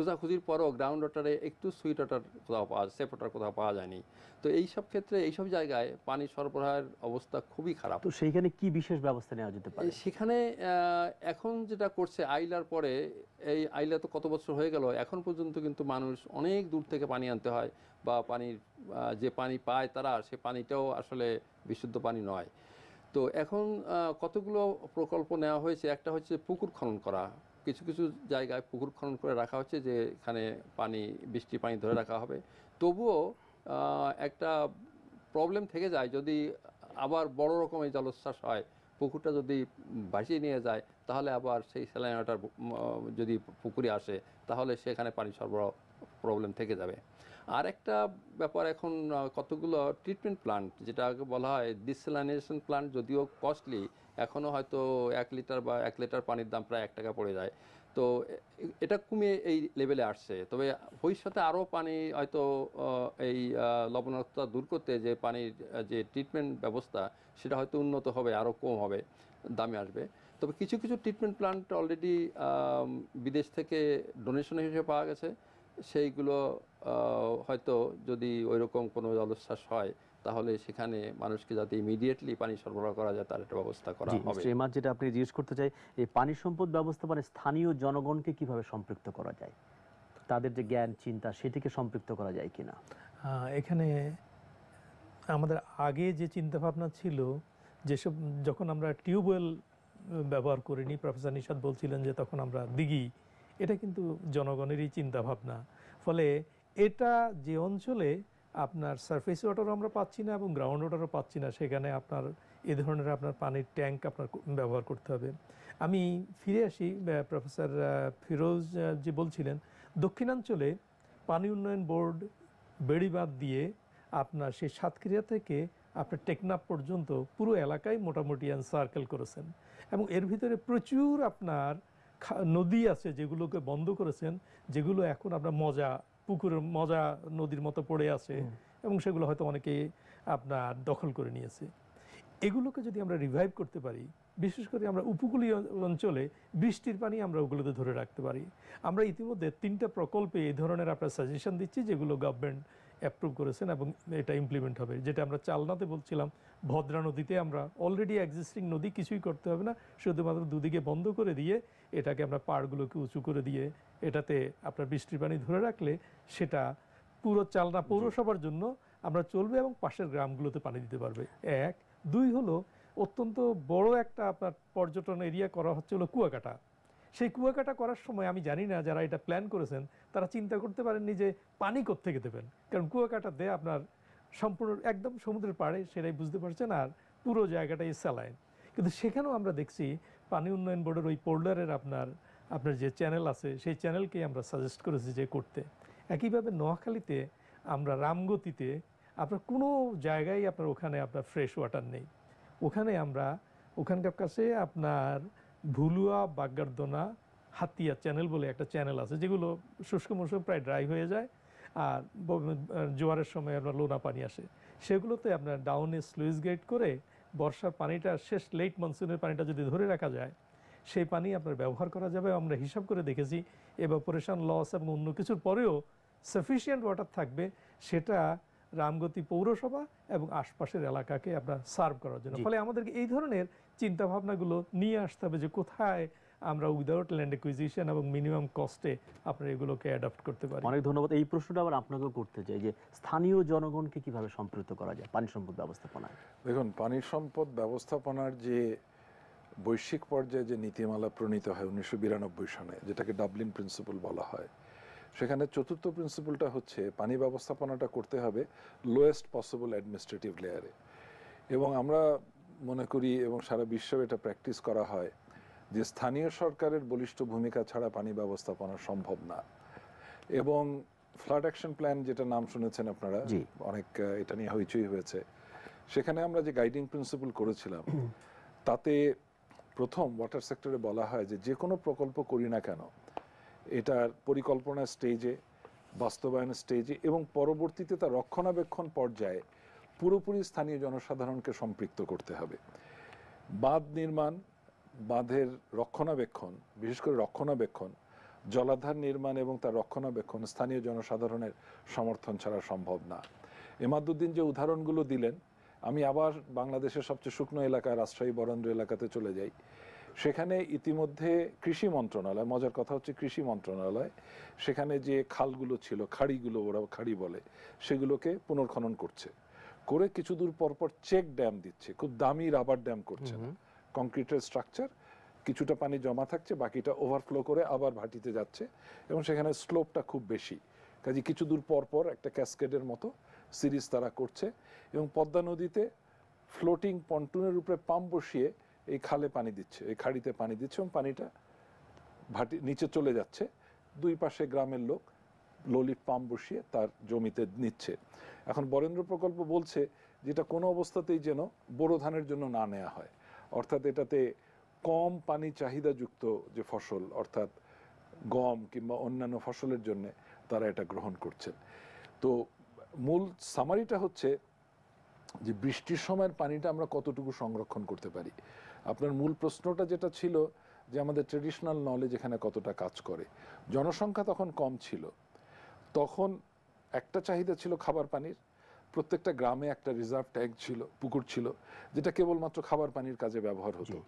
খোঁজাখুঁজির পরও গ্রাউন্ড ওয়াটারে একটু সুইট ওয়াটার কোথাও পাওয়া সেফ ওয়াটার কোথাও পাওয়া যায়নি তো এইসব ক্ষেত্রে এইসব জায়গায় পানি সরবরাহের অবস্থা খুবই খারাপ তো সেইখানে কি বিশেষ ব্যবস্থা নেওয়া যেতে পারে সেখানে এখন যেটা করছে আইলার পরে এই আইলা তো কত বছর হয়ে গেল এখন পর্যন্ত কিন্তু মানুষ অনেক দূর থেকে পানি আনতে হয় বা পানির যে পানি পায় তারা সে পানিটাও আসলে বিশুদ্ধ পানি নয় তো এখন কতগুলো প্রকল্প নেওয়া হয়েছে একটা হচ্ছে পুকুর খনন করা কিছু কিছু জায়গায় পুকুর খনন করে রাখা হচ্ছে যে এখানে পানি বৃষ্টি পানি ধরে রাখা হবে তবুও একটা প্রবলেম থেকে যায় যদি আবার বড় রকমের জলোচ্ছ্বাস হয় পুকুরটা যদি ভাসিয়ে নিয়ে যায় তাহলে আবার সেই স্যালাইন ওয়াটার যদি পুকুরে আসে তাহলে সেখানে পানি সরবরাহ প্রবলেম থেকে যাবে আর একটা ব্যাপার এখন কতগুলো ট্রিটমেন্ট প্লান্ট যেটা বলা হয় ডিসেলাইনেশন প্লান্ট যদিও কস্টলি এখনও হয়তো এক লিটার বা এক লিটার পানির দাম প্রায় এক টাকা পড়ে যায় তো এটা কমিয়ে এই লেভেলে আসছে তবে ভবিষ্যতে আরও পানি হয়তো এই লবণাক্ততা দূর করতে যে পানির যে ট্রিটমেন্ট ব্যবস্থা সেটা হয়তো উন্নত হবে আরও কম হবে দামে আসবে তবে কিছু কিছু ট্রিটমেন্ট প্ল্যান্ট অলরেডি বিদেশ থেকে ডোনেশন হিসেবে পাওয়া গেছে সেইগুলো হয়তো যদি ওই রকম কোনো জলোচ্ছ্বাস হয় তাহলে সেখানে মানুষকে যাতে ইমিডিয়েটলি পানি সরবরাহ করা যায় তার একটা ব্যবস্থা করা হবে শ্রীমাদ যেটা আপনি জিজ্ঞেস করতে চাই এই পানি সম্পদ মানে স্থানীয় জনগণকে কিভাবে সম্পৃক্ত করা যায় তাদের যে জ্ঞান চিন্তা সেটিকে সম্পৃক্ত করা যায় কিনা এখানে আমাদের আগে যে চিন্তাভাবনা ছিল যেসব যখন আমরা টিউবওয়েল ব্যবহার করিনি প্রফেসর নিষাদ বলছিলেন যে তখন আমরা দিঘি এটা কিন্তু জনগণেরই চিন্তাভাবনা ফলে এটা যে অঞ্চলে আপনার সারফেস ওয়াটারও আমরা পাচ্ছি না এবং গ্রাউন্ড ওয়াটারও পাচ্ছি না সেখানে আপনার এ ধরনের আপনার পানির ট্যাঙ্ক আপনার ব্যবহার করতে হবে আমি ফিরে আসি প্রফেসর ফিরোজ যে বলছিলেন দক্ষিণাঞ্চলে পানি উন্নয়ন বোর্ড বেড়িবাদ দিয়ে আপনার সেই সাতক্রিয়া থেকে আপনার টেকনাপ পর্যন্ত পুরো এলাকায় মোটামুটি সার্কেল করেছেন এবং এর ভিতরে প্রচুর আপনার নদী আছে যেগুলোকে বন্ধ করেছেন যেগুলো এখন আপনার মজা পুকুরের মজা নদীর মতো পড়ে আছে এবং সেগুলো হয়তো অনেকে আপনার দখল করে নিয়েছে এগুলোকে যদি আমরা রিভাইভ করতে পারি বিশেষ করে আমরা উপকূলীয় অঞ্চলে বৃষ্টির পানি আমরা ওগুলোতে ধরে রাখতে পারি আমরা ইতিমধ্যে তিনটা প্রকল্পে এই ধরনের আপনার সাজেশন দিচ্ছি যেগুলো গভর্নমেন্ট অ্যাপ্রুভ করেছেন এবং এটা ইমপ্লিমেন্ট হবে যেটা আমরা চালনাতে বলছিলাম ভদ্রা নদীতে আমরা অলরেডি এক্সিস্টিং নদী কিছুই করতে হবে না শুধুমাত্র দুদিকে বন্ধ করে দিয়ে এটাকে আমরা পাড়গুলোকে উঁচু করে দিয়ে এটাতে আপনার বৃষ্টির পানি ধরে রাখলে সেটা পুরো চালনা পৌরসভার জন্য আমরা চলবে এবং পাশের গ্রামগুলোতে পানি দিতে পারবে এক দুই হলো অত্যন্ত বড় একটা আপনার পর্যটন এরিয়া করা হচ্ছে হলো কুয়াকাটা সেই কুয়াকাটা করার সময় আমি জানি না যারা এটা প্ল্যান করেছেন তারা চিন্তা করতে পারেননি যে পানি কোথেকে দেবেন কারণ কুয়াকাটাতে আপনার সম্পূর্ণ একদম সমুদ্রের পাড়ে সেটাই বুঝতে পারছেন আর পুরো জায়গাটাই স্যালাইন কিন্তু সেখানেও আমরা দেখছি পানি উন্নয়ন বোর্ডের ওই পোল্ডারের আপনার আপনার যে চ্যানেল আছে সেই চ্যানেলকে আমরা সাজেস্ট করেছি যে করতে একইভাবে নোয়াখালীতে আমরা রামগতিতে আপনার কোনো জায়গায় আপনার ওখানে আপনার ফ্রেশ ওয়াটার নেই ওখানে আমরা ওখানকার কাছে আপনার ভুলুয়া বাগ্গারদোনা হাতিয়া চ্যানেল বলে একটা চ্যানেল আছে যেগুলো শুষ্ক মৌসুমে প্রায় ড্রাই হয়ে যায় আর জোয়ারের সময় আপনার লোনা পানি আসে সেগুলোতে আপনার ডাউনে স্লুইস গেট করে বর্ষার পানিটা শেষ লেট মনসুনের পানিটা যদি ধরে রাখা যায় সেই পানি আপনার ব্যবহার করা যাবে আমরা হিসাব করে দেখেছি অপারেশন লস এবং অন্য কিছুর পরেও সাফিসিয়েন্ট ওয়াটার থাকবে সেটা রামগতি পৌরসভা এবং আশপাশের এলাকাকে আমরা সার্ভ করার জন্য ফলে আমাদেরকে এই ধরনের চিন্তাভাবনাগুলো নিয়ে আসতে হবে যে কোথায় আমরা উইদাউট ল্যান্ড অ্যাকুইজিশন এবং মিনিমাম কস্টে আপনারা এগুলোকে অ্যাডাপ্ট করতে পারি অনেক ধন্যবাদ এই প্রশ্নটা আবার আপনাকেও করতে চাই যে স্থানীয় জনগণকে কিভাবে সম্পৃক্ত করা যায় পানি সম্পদ ব্যবস্থাপনায় দেখুন পানি সম্পদ ব্যবস্থাপনার যে বৈশ্বিক পর্যায়ে যে নীতিমালা প্রণীত হয় উনিশশো সনে যেটাকে ডাবলিন প্রিন্সিপাল বলা হয় সেখানে চতুর্থ প্রিন্সিপালটা হচ্ছে পানি ব্যবস্থাপনাটা করতে হবে লোয়েস্ট পসিবল অ্যাডমিনিস্ট্রেটিভ লেয়ারে এবং আমরা মনে করি এবং সারা বিশ্বে এটা প্র্যাকটিস করা হয় যে স্থানীয় সরকারের বলিষ্ঠ ভূমিকা ছাড়া পানি ব্যবস্থাপনা সম্ভব না এবং ফ্লাড অ্যাকশন প্ল্যান যেটা নাম শুনেছেন আপনারা অনেক এটা নিয়ে হইচই হয়েছে সেখানে আমরা যে গাইডিং প্রিন্সিপাল করেছিলাম তাতে প্রথম ওয়াটার সেক্টরে বলা হয় যে যে কোনো প্রকল্প করি না কেন এটার পরিকল্পনা স্টেজে বাস্তবায়ন স্টেজে এবং পরবর্তীতে তার রক্ষণাবেক্ষণ পর্যায়ে পুরোপুরি স্থানীয় জনসাধারণকে সম্পৃক্ত করতে হবে বাঁধ নির্মাণ বাঁধের রক্ষণাবেক্ষণ বিশেষ করে রক্ষণাবেক্ষণ জলাধার নির্মাণ এবং তার রক্ষণাবেক্ষণ স্থানীয় জনসাধারণের সমর্থন ছাড়া সম্ভব না এমাদুদ্দিন যে উদাহরণগুলো দিলেন আমি আবার বাংলাদেশের সবচেয়ে শুকনো এলাকা রাজশাহী বরেন্দ্র এলাকাতে চলে যাই সেখানে ইতিমধ্যে কৃষি মন্ত্রণালয় মজার কথা হচ্ছে কৃষি মন্ত্রণালয় সেখানে যে খালগুলো ছিল খাড়িগুলো ওরা খাড়ি বলে সেগুলোকে পুনর্খনন করছে করে কিছু দূর পরপর চেক ড্যাম দিচ্ছে খুব দামি রাবার ড্যাম করছে না কংক্রিটের স্ট্রাকচার কিছুটা পানি জমা থাকছে বাকিটা ওভারফ্লো করে আবার ভাটিতে যাচ্ছে এবং সেখানে স্লোপটা খুব বেশি কাজে কিছু দূর পরপর একটা ক্যাসকেডের মতো সিরিজ তারা করছে এবং পদ্মা নদীতে ফ্লোটিং পন্টুনের উপরে পাম্প বসিয়ে এই খালে পানি দিচ্ছে এই খাড়িতে পানি দিচ্ছে এবং পানিটা ভাটি নিচে চলে যাচ্ছে দুই পাশে গ্রামের লোক ললিপ পাম্প বসিয়ে তার জমিতে নিচ্ছে এখন বরেন্দ্র প্রকল্প বলছে যেটা কোনো অবস্থাতেই যেন বোরো ধানের জন্য না নেওয়া হয় অর্থাৎ এটাতে কম পানি চাহিদাযুক্ত যে ফসল অর্থাৎ গম কিংবা অন্যান্য ফসলের জন্য তারা এটা গ্রহণ করছেন তো মূল সামারিটা হচ্ছে যে বৃষ্টির সময়ের পানিটা আমরা কতটুকু সংরক্ষণ করতে পারি আপনার মূল প্রশ্নটা যেটা ছিল যে আমাদের ট্রেডিশনাল নলেজ এখানে কতটা কাজ করে জনসংখ্যা তখন কম ছিল তখন একটা চাহিদা ছিল খাবার পানির প্রত্যেকটা গ্রামে একটা রিজার্ভ ট্যাঙ্ক ছিল পুকুর ছিল যেটা কেবলমাত্র খাবার পানির কাজে ব্যবহার হতো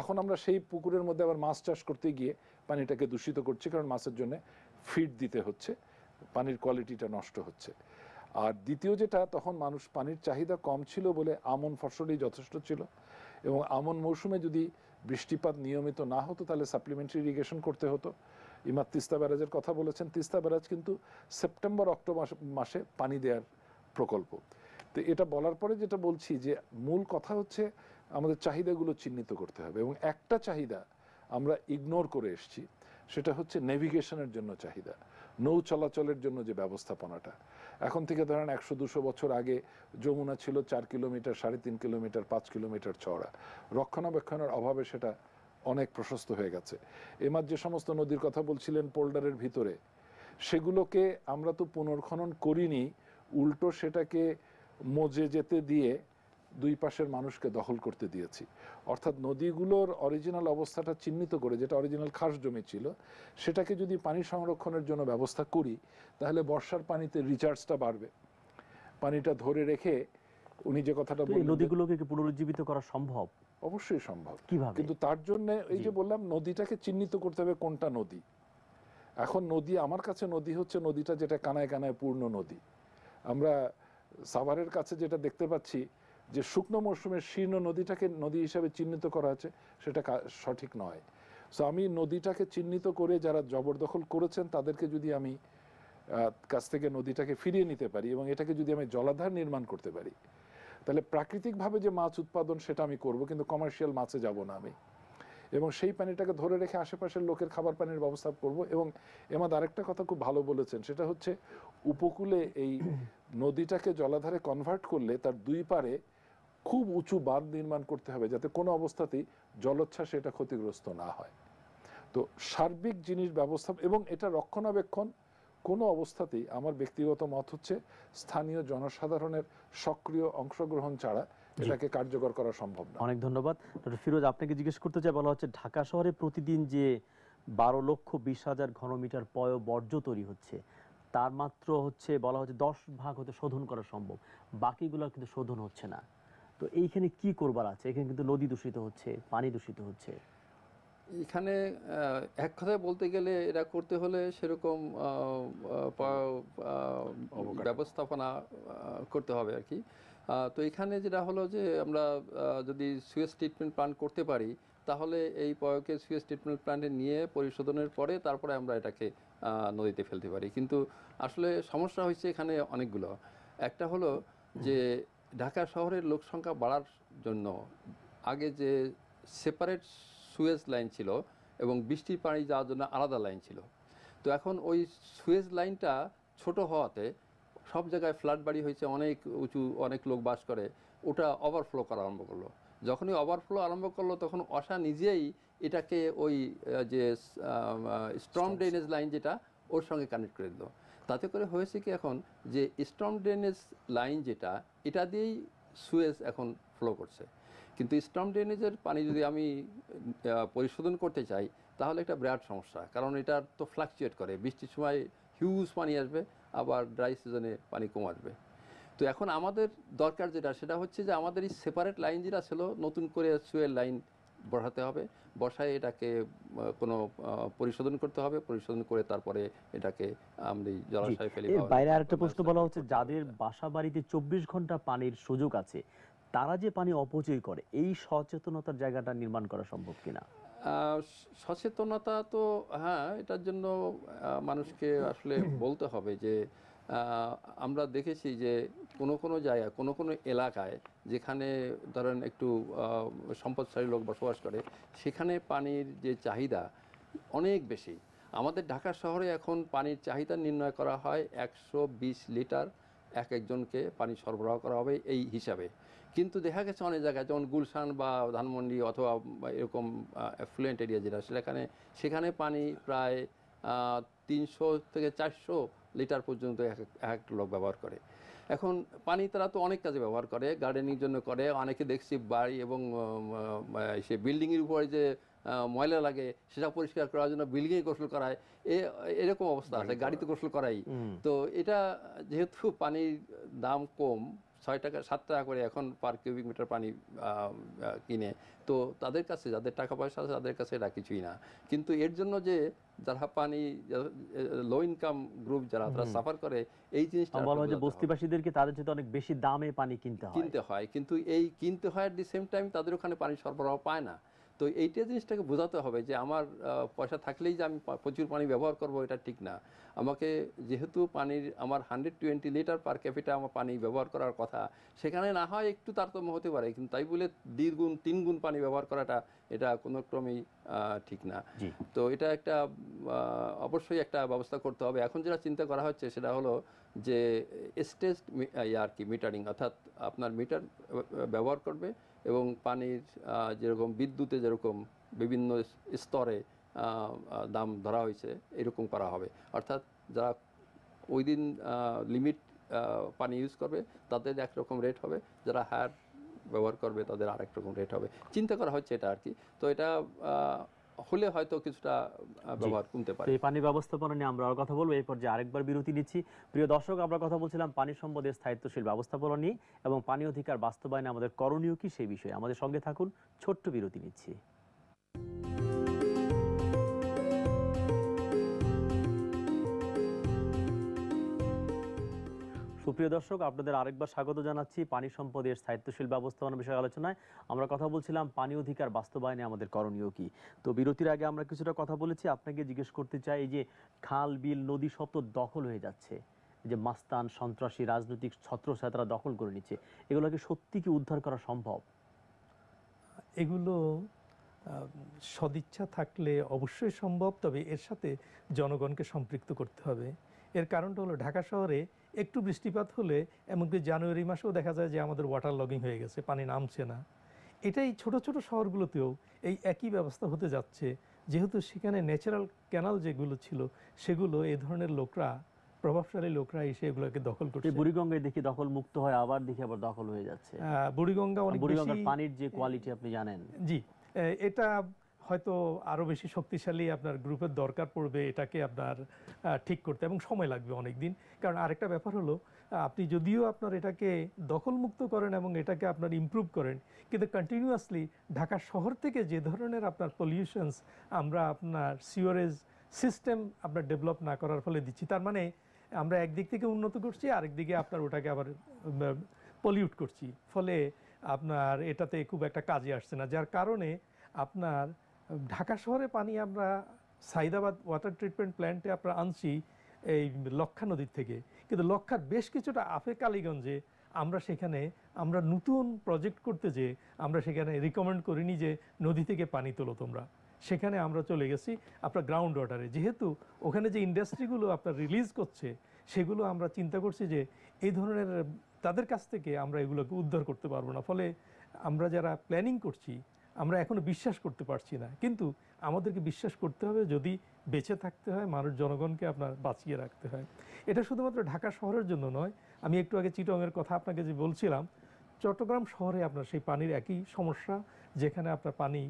এখন আমরা সেই পুকুরের মধ্যে আবার মাছ চাষ করতে গিয়ে পানিটাকে দূষিত করছি কারণ মাছের জন্য ফিড দিতে হচ্ছে পানির কোয়ালিটিটা নষ্ট হচ্ছে আর দ্বিতীয় যেটা তখন মানুষ পানির চাহিদা কম ছিল বলে আমন ফসলই যথেষ্ট ছিল এবং আমন মৌসুমে যদি বৃষ্টিপাত নিয়মিত না হতো তাহলে সাপ্লিমেন্টারি ইরিগেশন করতে হতো ইমার তিস্তা ব্যারাজের কথা বলেছেন তিস্তা ব্যারাজ কিন্তু সেপ্টেম্বর অক্টোবর মাসে পানি দেওয়ার প্রকল্প তো এটা বলার পরে যেটা বলছি যে মূল কথা হচ্ছে আমাদের চাহিদাগুলো চিহ্নিত করতে হবে এবং একটা চাহিদা আমরা ইগনোর করে এসছি সেটা হচ্ছে নেভিগেশনের জন্য চাহিদা নৌ চলাচলের জন্য যে ব্যবস্থাপনাটা এখন থেকে ধরেন একশো দুশো বছর আগে যমুনা ছিল চার কিলোমিটার সাড়ে তিন কিলোমিটার পাঁচ কিলোমিটার চওড়া রক্ষণাবেক্ষণের অভাবে সেটা অনেক প্রশস্ত হয়ে গেছে এমার যে সমস্ত নদীর কথা বলছিলেন পোল্ডারের ভিতরে সেগুলোকে আমরা তো পুনর্খনন করিনি উল্টো সেটাকে মজে যেতে দিয়ে দুই পাশের মানুষকে দখল করতে দিয়েছি অর্থাৎ নদীগুলোর অরিজিনাল অবস্থাটা চিহ্নিত করে যেটা অরিজিনাল খাস জমি ছিল সেটাকে যদি পানি সংরক্ষণের জন্য ব্যবস্থা করি তাহলে বর্ষার পানিতে রিচার্জটা বাড়বে পানিটা ধরে রেখে উনি যে কথাটা বললেন নদীগুলোকে পুনরুজ্জীবিত করা সম্ভব অবশ্যই সম্ভব কিভাবে কিন্তু তার জন্য এই যে বললাম নদীটাকে চিহ্নিত করতে হবে কোনটা নদী এখন নদী আমার কাছে নদী হচ্ছে নদীটা যেটা কানায় কানায় পূর্ণ নদী আমরা সাভারের কাছে যেটা দেখতে পাচ্ছি যে শুকনো মরশুমে শীর্ণ নদীটাকে নদী হিসাবে চিহ্নিত করা আছে সেটা সঠিক নয় সো আমি নদীটাকে চিহ্নিত করে যারা জবরদখল করেছেন তাদেরকে যদি আমি কাছ থেকে নদীটাকে ফিরিয়ে নিতে পারি এবং এটাকে যদি আমি জলাধার নির্মাণ করতে পারি তাহলে প্রাকৃতিকভাবে যে মাছ উৎপাদন সেটা আমি করব কিন্তু কমার্শিয়াল মাছে যাব না আমি এবং সেই পানিটাকে ধরে রেখে আশেপাশের লোকের খাবার পানির ব্যবস্থা করব এবং এমাদ আরেকটা কথা খুব ভালো বলেছেন সেটা হচ্ছে উপকূলে এই নদীটাকে জলাধারে কনভার্ট করলে তার দুই পারে খুব উঁচু বাঁধ নির্মাণ করতে হবে যাতে কোনো অবস্থাতেই জলোচ্ছ্বাস এটা ক্ষতিগ্রস্ত না হয় তো সার্বিক জিনিস ব্যবস্থা এবং এটা রক্ষণাবেক্ষণ কোনো অবস্থাতেই আমার ব্যক্তিগত মত হচ্ছে স্থানীয় জনসাধারণের সক্রিয় অংশগ্রহণ ছাড়া এটাকে কার্যকর করা সম্ভব না অনেক ধন্যবাদ ডক্টর ফিরোজ আপনাকে জিজ্ঞেস করতে চাই বলা হচ্ছে ঢাকা শহরে প্রতিদিন যে বারো লক্ষ বিশ হাজার ঘনমিটার পয় বর্জ্য তৈরি হচ্ছে তার মাত্র হচ্ছে বলা হচ্ছে দশ ভাগ হতে শোধন করা সম্ভব বাকিগুলো কিন্তু শোধন হচ্ছে না তো এইখানে কি করবার আছে এখানে কিন্তু নদী দূষিত হচ্ছে পানি দূষিত হচ্ছে এখানে এক কথায় বলতে গেলে এটা করতে হলে সেরকম ব্যবস্থাপনা করতে হবে আর কি তো এখানে যেটা হলো যে আমরা যদি সুয়েজ ট্রিটমেন্ট প্ল্যান্ট করতে পারি তাহলে এই পয়কে সুয়েজ ট্রিটমেন্ট প্ল্যান্টে নিয়ে পরিশোধনের পরে তারপরে আমরা এটাকে নদীতে ফেলতে পারি কিন্তু আসলে সমস্যা হয়েছে এখানে অনেকগুলো একটা হলো যে ঢাকা শহরের লোক সংখ্যা বাড়ার জন্য আগে যে সেপারেট সুয়েজ লাইন ছিল এবং বৃষ্টির পানি যাওয়ার জন্য আলাদা লাইন ছিল তো এখন ওই সুয়েজ লাইনটা ছোট হওয়াতে সব জায়গায় ফ্ল্যাট বাড়ি হয়েছে অনেক উঁচু অনেক লোক বাস করে ওটা ওভারফ্লো করা আরম্ভ করলো যখনই ওভারফ্লো আরম্ভ করলো তখন অসা নিজেই এটাকে ওই যে স্ট্রম ড্রেনেজ লাইন যেটা ওর সঙ্গে কানেক্ট করে দিল তাতে করে হয়েছে কি এখন যে স্ট্রম ড্রেনেজ লাইন যেটা এটা দিয়েই সুয়েজ এখন ফ্লো করছে কিন্তু স্ট্রম ড্রেনেজের পানি যদি আমি পরিশোধন করতে চাই তাহলে একটা বিরাট সমস্যা কারণ এটা তো ফ্লাকচুয়েট করে বৃষ্টির সময় হিউজ পানি আসবে আবার ড্রাই সিজনে পানি কম আসবে তো এখন আমাদের দরকার যেটা সেটা হচ্ছে যে আমাদের এই সেপারেট লাইন যেটা ছিল নতুন করে সুয়ের লাইন বসাতে হবে বসায় এটাকে কোনো পরিশোধন করতে হবে পরিশোধন করে তারপরে এটাকে আমরা জলাশয়ে ফেলে বাইরে আরেকটা প্রশ্ন বলা হচ্ছে যাদের বাসা বাড়িতে চব্বিশ ঘন্টা পানির সুযোগ আছে তারা যে পানি অপচয় করে এই সচেতনতার জায়গাটা নির্মাণ করা সম্ভব কিনা সচেতনতা তো হ্যাঁ এটার জন্য মানুষকে আসলে বলতে হবে যে আমরা দেখেছি যে কোনো কোনো জায়গা কোনো কোনো এলাকায় যেখানে ধরেন একটু সম্পদশালী লোক বসবাস করে সেখানে পানির যে চাহিদা অনেক বেশি আমাদের ঢাকা শহরে এখন পানির চাহিদা নির্ণয় করা হয় একশো লিটার এক একজনকে পানি সরবরাহ করা হবে এই হিসাবে কিন্তু দেখা গেছে অনেক জায়গায় যেমন গুলশান বা ধানমন্ডি অথবা এরকম অ্যাফ্লুয়েন্ট এরিয়া যেটা সেখানে সেখানে পানি প্রায় তিনশো থেকে চারশো লিটার পর্যন্ত এক এক লোক ব্যবহার করে এখন পানি তারা তো অনেক কাজে ব্যবহার করে গার্ডেনিং জন্য করে অনেকে দেখছি বাড়ি এবং সে বিল্ডিংয়ের উপরে যে ময়লা লাগে সেটা পরিষ্কার করার জন্য বিল্ডিংয়ে গোসল করায় এরকম অবস্থা আছে গাড়িতে গোসল করাই তো এটা যেহেতু পানির দাম কম ছয় টাকা সাত টাকা করে এখন পার কিউবিক মিটার পানি কিনে তো তাদের কাছে যাদের টাকা পয়সা আছে তাদের কাছে এটা কিছুই না কিন্তু এর জন্য যে যারা পানি লো ইনকাম গ্রুপ যারা তারা সাফার করে এই জিনিসটা বস্তিবাসীদেরকে তাদের যেহেতু অনেক বেশি দামে পানি কিনতে হয় কিনতে হয় কিন্তু এই কিনতে হয় অ্যাট দি সেম টাইম তাদের ওখানে পানি সরবরাহ পায় না তো এইটা জিনিসটাকে বোঝাতে হবে যে আমার পয়সা থাকলেই যে আমি প্রচুর পানি ব্যবহার করব এটা ঠিক না আমাকে যেহেতু পানির আমার hundred twenty litre per capita আমার পানি ব্যবহার করার কথা সেখানে না হয় একটু তারতম্য হতে পারে কিন্তু তাই বলে দ্বিগুণ তিন গুণ পানি ব্যবহার করাটা এটা কোনো ক্রমেই ঠিক না তো এটা একটা অবশ্যই একটা ব্যবস্থা করতে হবে এখন যেটা চিন্তা করা হচ্ছে সেটা হলো যে স্টেজ আর কি মিটারিং অর্থাৎ আপনার মিটার ব্যবহার করবে এবং পানির যেরকম বিদ্যুতে যেরকম বিভিন্ন স্তরে দাম ধরা হয়েছে এরকম করা হবে অর্থাৎ যারা ওই দিন লিমিট পানি ইউজ করবে তাদের একরকম রেট হবে যারা হায়ার ব্যবহার করবে তাদের আরেক রকম রেট হবে চিন্তা করা হচ্ছে এটা আর কি তো এটা হলে হয়তো কিছুটা ব্যবহার কমতে পারে এই পানি ব্যবস্থাপনা নিয়ে আমরা আর কথা বলবো এই পর্যায়ে আরেকবার বিরতি নিচ্ছি প্রিয় দর্শক আমরা কথা বলছিলাম পানি সম্পদের স্থায়িত্বশীল ব্যবস্থাপনা নিয়ে এবং পানি অধিকার বাস্তবায়নে আমাদের করণীয় কি সেই বিষয়ে আমাদের সঙ্গে থাকুন ছোট্ট বিরতি নিচ্ছি সুপ্রিয় দর্শক আপনাদের আরেকবার স্বাগত জানাচ্ছি পানি সম্পদের স্থায়িত্বশীল ব্যবস্থাপনা বিষয়ে আলোচনায় আমরা কথা বলছিলাম পানি অধিকার বাস্তবায়নে আমাদের করণীয় কি তো বিরতির আগে আমরা কিছুটা কথা বলেছি আপনাকে জিজ্ঞেস করতে চাই যে খাল বিল নদী সব তো দখল হয়ে যাচ্ছে যে মাস্তান সন্ত্রাসী রাজনৈতিক ছত্র তারা দখল করে নিচ্ছে এগুলোকে সত্যি কি উদ্ধার করা সম্ভব এগুলো সদিচ্ছা থাকলে অবশ্যই সম্ভব তবে এর সাথে জনগণকে সম্পৃক্ত করতে হবে এর কারণটা হলো ঢাকা শহরে একটু বৃষ্টিপাত হলে এমনকি জানুয়ারি মাসেও দেখা যায় যে আমাদের ওয়াটার লগিং হয়ে গেছে পানি নামছে না এটাই ছোট ছোট শহরগুলোতেও এই একই ব্যবস্থা হতে যাচ্ছে যেহেতু সেখানে ন্যাচারাল ক্যানাল যেগুলো ছিল সেগুলো এ ধরনের লোকরা প্রভাবশালী লোকরা এসে এগুলোকে দখল করছে বুড়িগঙ্গায় দেখি দখল মুক্ত হয় আবার দেখি আবার দখল হয়ে যাচ্ছে হ্যাঁ, বুড়িগঙ্গা অনেক বুড়িগঙ্গার পানির যে কোয়ালিটি আপনি জানেন জি এটা হয়তো আরও বেশি শক্তিশালী আপনার গ্রুপের দরকার পড়বে এটাকে আপনার ঠিক করতে এবং সময় লাগবে অনেক দিন কারণ আরেকটা ব্যাপার হলো আপনি যদিও আপনার এটাকে দখলমুক্ত করেন এবং এটাকে আপনার ইম্প্রুভ করেন কিন্তু কন্টিনিউয়াসলি ঢাকা শহর থেকে যে ধরনের আপনার পলিউশনস আমরা আপনার সিওরেজ সিস্টেম আপনার ডেভেলপ না করার ফলে দিচ্ছি তার মানে আমরা একদিক থেকে উন্নত করছি আরেক দিকে আপনার ওটাকে আবার পলিউট করছি ফলে আপনার এটাতে খুব একটা কাজে আসছে না যার কারণে আপনার ঢাকা শহরে পানি আমরা সাইদাবাদ ওয়াটার ট্রিটমেন্ট প্ল্যান্টে আমরা আনছি এই লক্ষা নদীর থেকে কিন্তু লক্ষার বেশ কিছুটা আফে কালীগঞ্জে আমরা সেখানে আমরা নতুন প্রজেক্ট করতে যে আমরা সেখানে রিকমেন্ড করিনি যে নদী থেকে পানি তোলো তোমরা সেখানে আমরা চলে গেছি আপনার গ্রাউন্ড ওয়াটারে যেহেতু ওখানে যে ইন্ডাস্ট্রিগুলো আপনার রিলিজ করছে সেগুলো আমরা চিন্তা করছি যে এই ধরনের তাদের কাছ থেকে আমরা এগুলোকে উদ্ধার করতে পারবো না ফলে আমরা যারা প্ল্যানিং করছি আমরা এখনও বিশ্বাস করতে পারছি না কিন্তু আমাদেরকে বিশ্বাস করতে হবে যদি বেঁচে থাকতে হয় মানুষ জনগণকে আপনার বাঁচিয়ে রাখতে হয় এটা শুধুমাত্র ঢাকা শহরের জন্য নয় আমি একটু আগে চিটংয়ের কথা আপনাকে যে বলছিলাম চট্টগ্রাম শহরে আপনার সেই পানির একই সমস্যা যেখানে আপনার পানি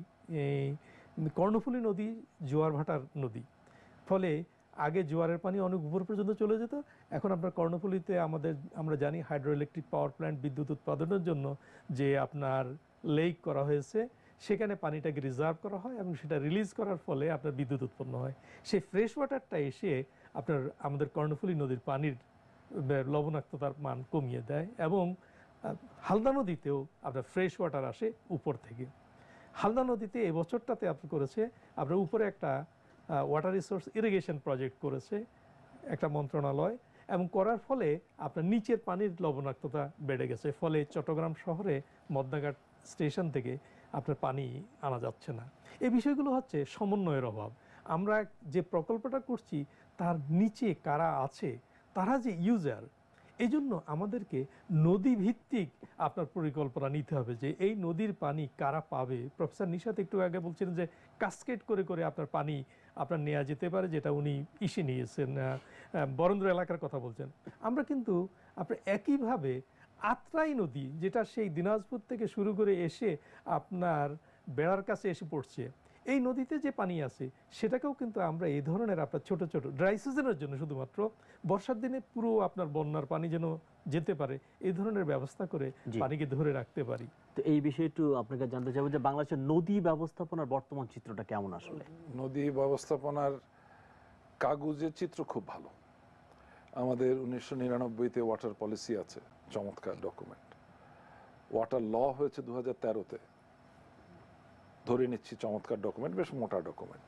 কর্ণফুলী নদী জোয়ারভাটার নদী ফলে আগে জোয়ারের পানি অনেক উপর পর্যন্ত চলে যেত এখন আপনার কর্ণফুলীতে আমাদের আমরা জানি হাইড্রো ইলেকট্রিক পাওয়ার প্ল্যান্ট বিদ্যুৎ উৎপাদনের জন্য যে আপনার লেক করা হয়েছে সেখানে পানিটাকে রিজার্ভ করা হয় এবং সেটা রিলিজ করার ফলে আপনার বিদ্যুৎ উৎপন্ন হয় সেই ফ্রেশ ওয়াটারটা এসে আপনার আমাদের কর্ণফুলী নদীর পানির লবণাক্ততার মান কমিয়ে দেয় এবং হালদা নদীতেও আপনার ফ্রেশ ওয়াটার আসে উপর থেকে হালদা নদীতে এই বছরটাতে আপনি করেছে আপনার উপরে একটা ওয়াটার রিসোর্স ইরিগেশন প্রজেক্ট করেছে একটা মন্ত্রণালয় এবং করার ফলে আপনার নিচের পানির লবণাক্ততা বেড়ে গেছে ফলে চট্টগ্রাম শহরে মদনাঘাট স্টেশন থেকে আপনার পানি আনা যাচ্ছে না এই বিষয়গুলো হচ্ছে সমন্বয়ের অভাব আমরা যে প্রকল্পটা করছি তার নিচে কারা আছে তারা যে ইউজার এই জন্য আমাদেরকে নদী ভিত্তিক আপনার পরিকল্পনা নিতে হবে যে এই নদীর পানি কারা পাবে প্রফেসর নিশাত একটু আগে বলছিলেন যে কাস্কেট করে করে আপনার পানি আপনার নেওয়া যেতে পারে যেটা উনি ইসে নিয়েছেন বরেন্দ্র এলাকার কথা বলছেন আমরা কিন্তু আপনার একইভাবে আত্রাই নদী যেটা সেই দিনাজপুর থেকে শুরু করে এসে আপনার বেড়ার কাছে এসে পড়ছে এই নদীতে যে পানি আছে সেটাকেও কিন্তু আমরা এই ধরনের আপনার ছোট ছোট ড্রাই সিজনের জন্য শুধুমাত্র বর্ষার দিনে পুরো আপনার বন্যার পানি যেন যেতে পারে এই ধরনের ব্যবস্থা করে পানিকে ধরে রাখতে পারি তো এই বিষয়ে একটু আপনাকে জানতে চাইবো যে বাংলাদেশের নদী ব্যবস্থাপনার বর্তমান চিত্রটা কেমন আসলে নদী ব্যবস্থাপনার কাগজের চিত্র খুব ভালো আমাদের উনিশশো নিরানব্বইতে ওয়াটার পলিসি আছে চমৎকার ডকুমেন্ট ওয়াটার ল হয়েছে দু হাজার তেরোতে ধরে নিচ্ছি চমৎকার ডকুমেন্ট বেশ মোটা ডকুমেন্ট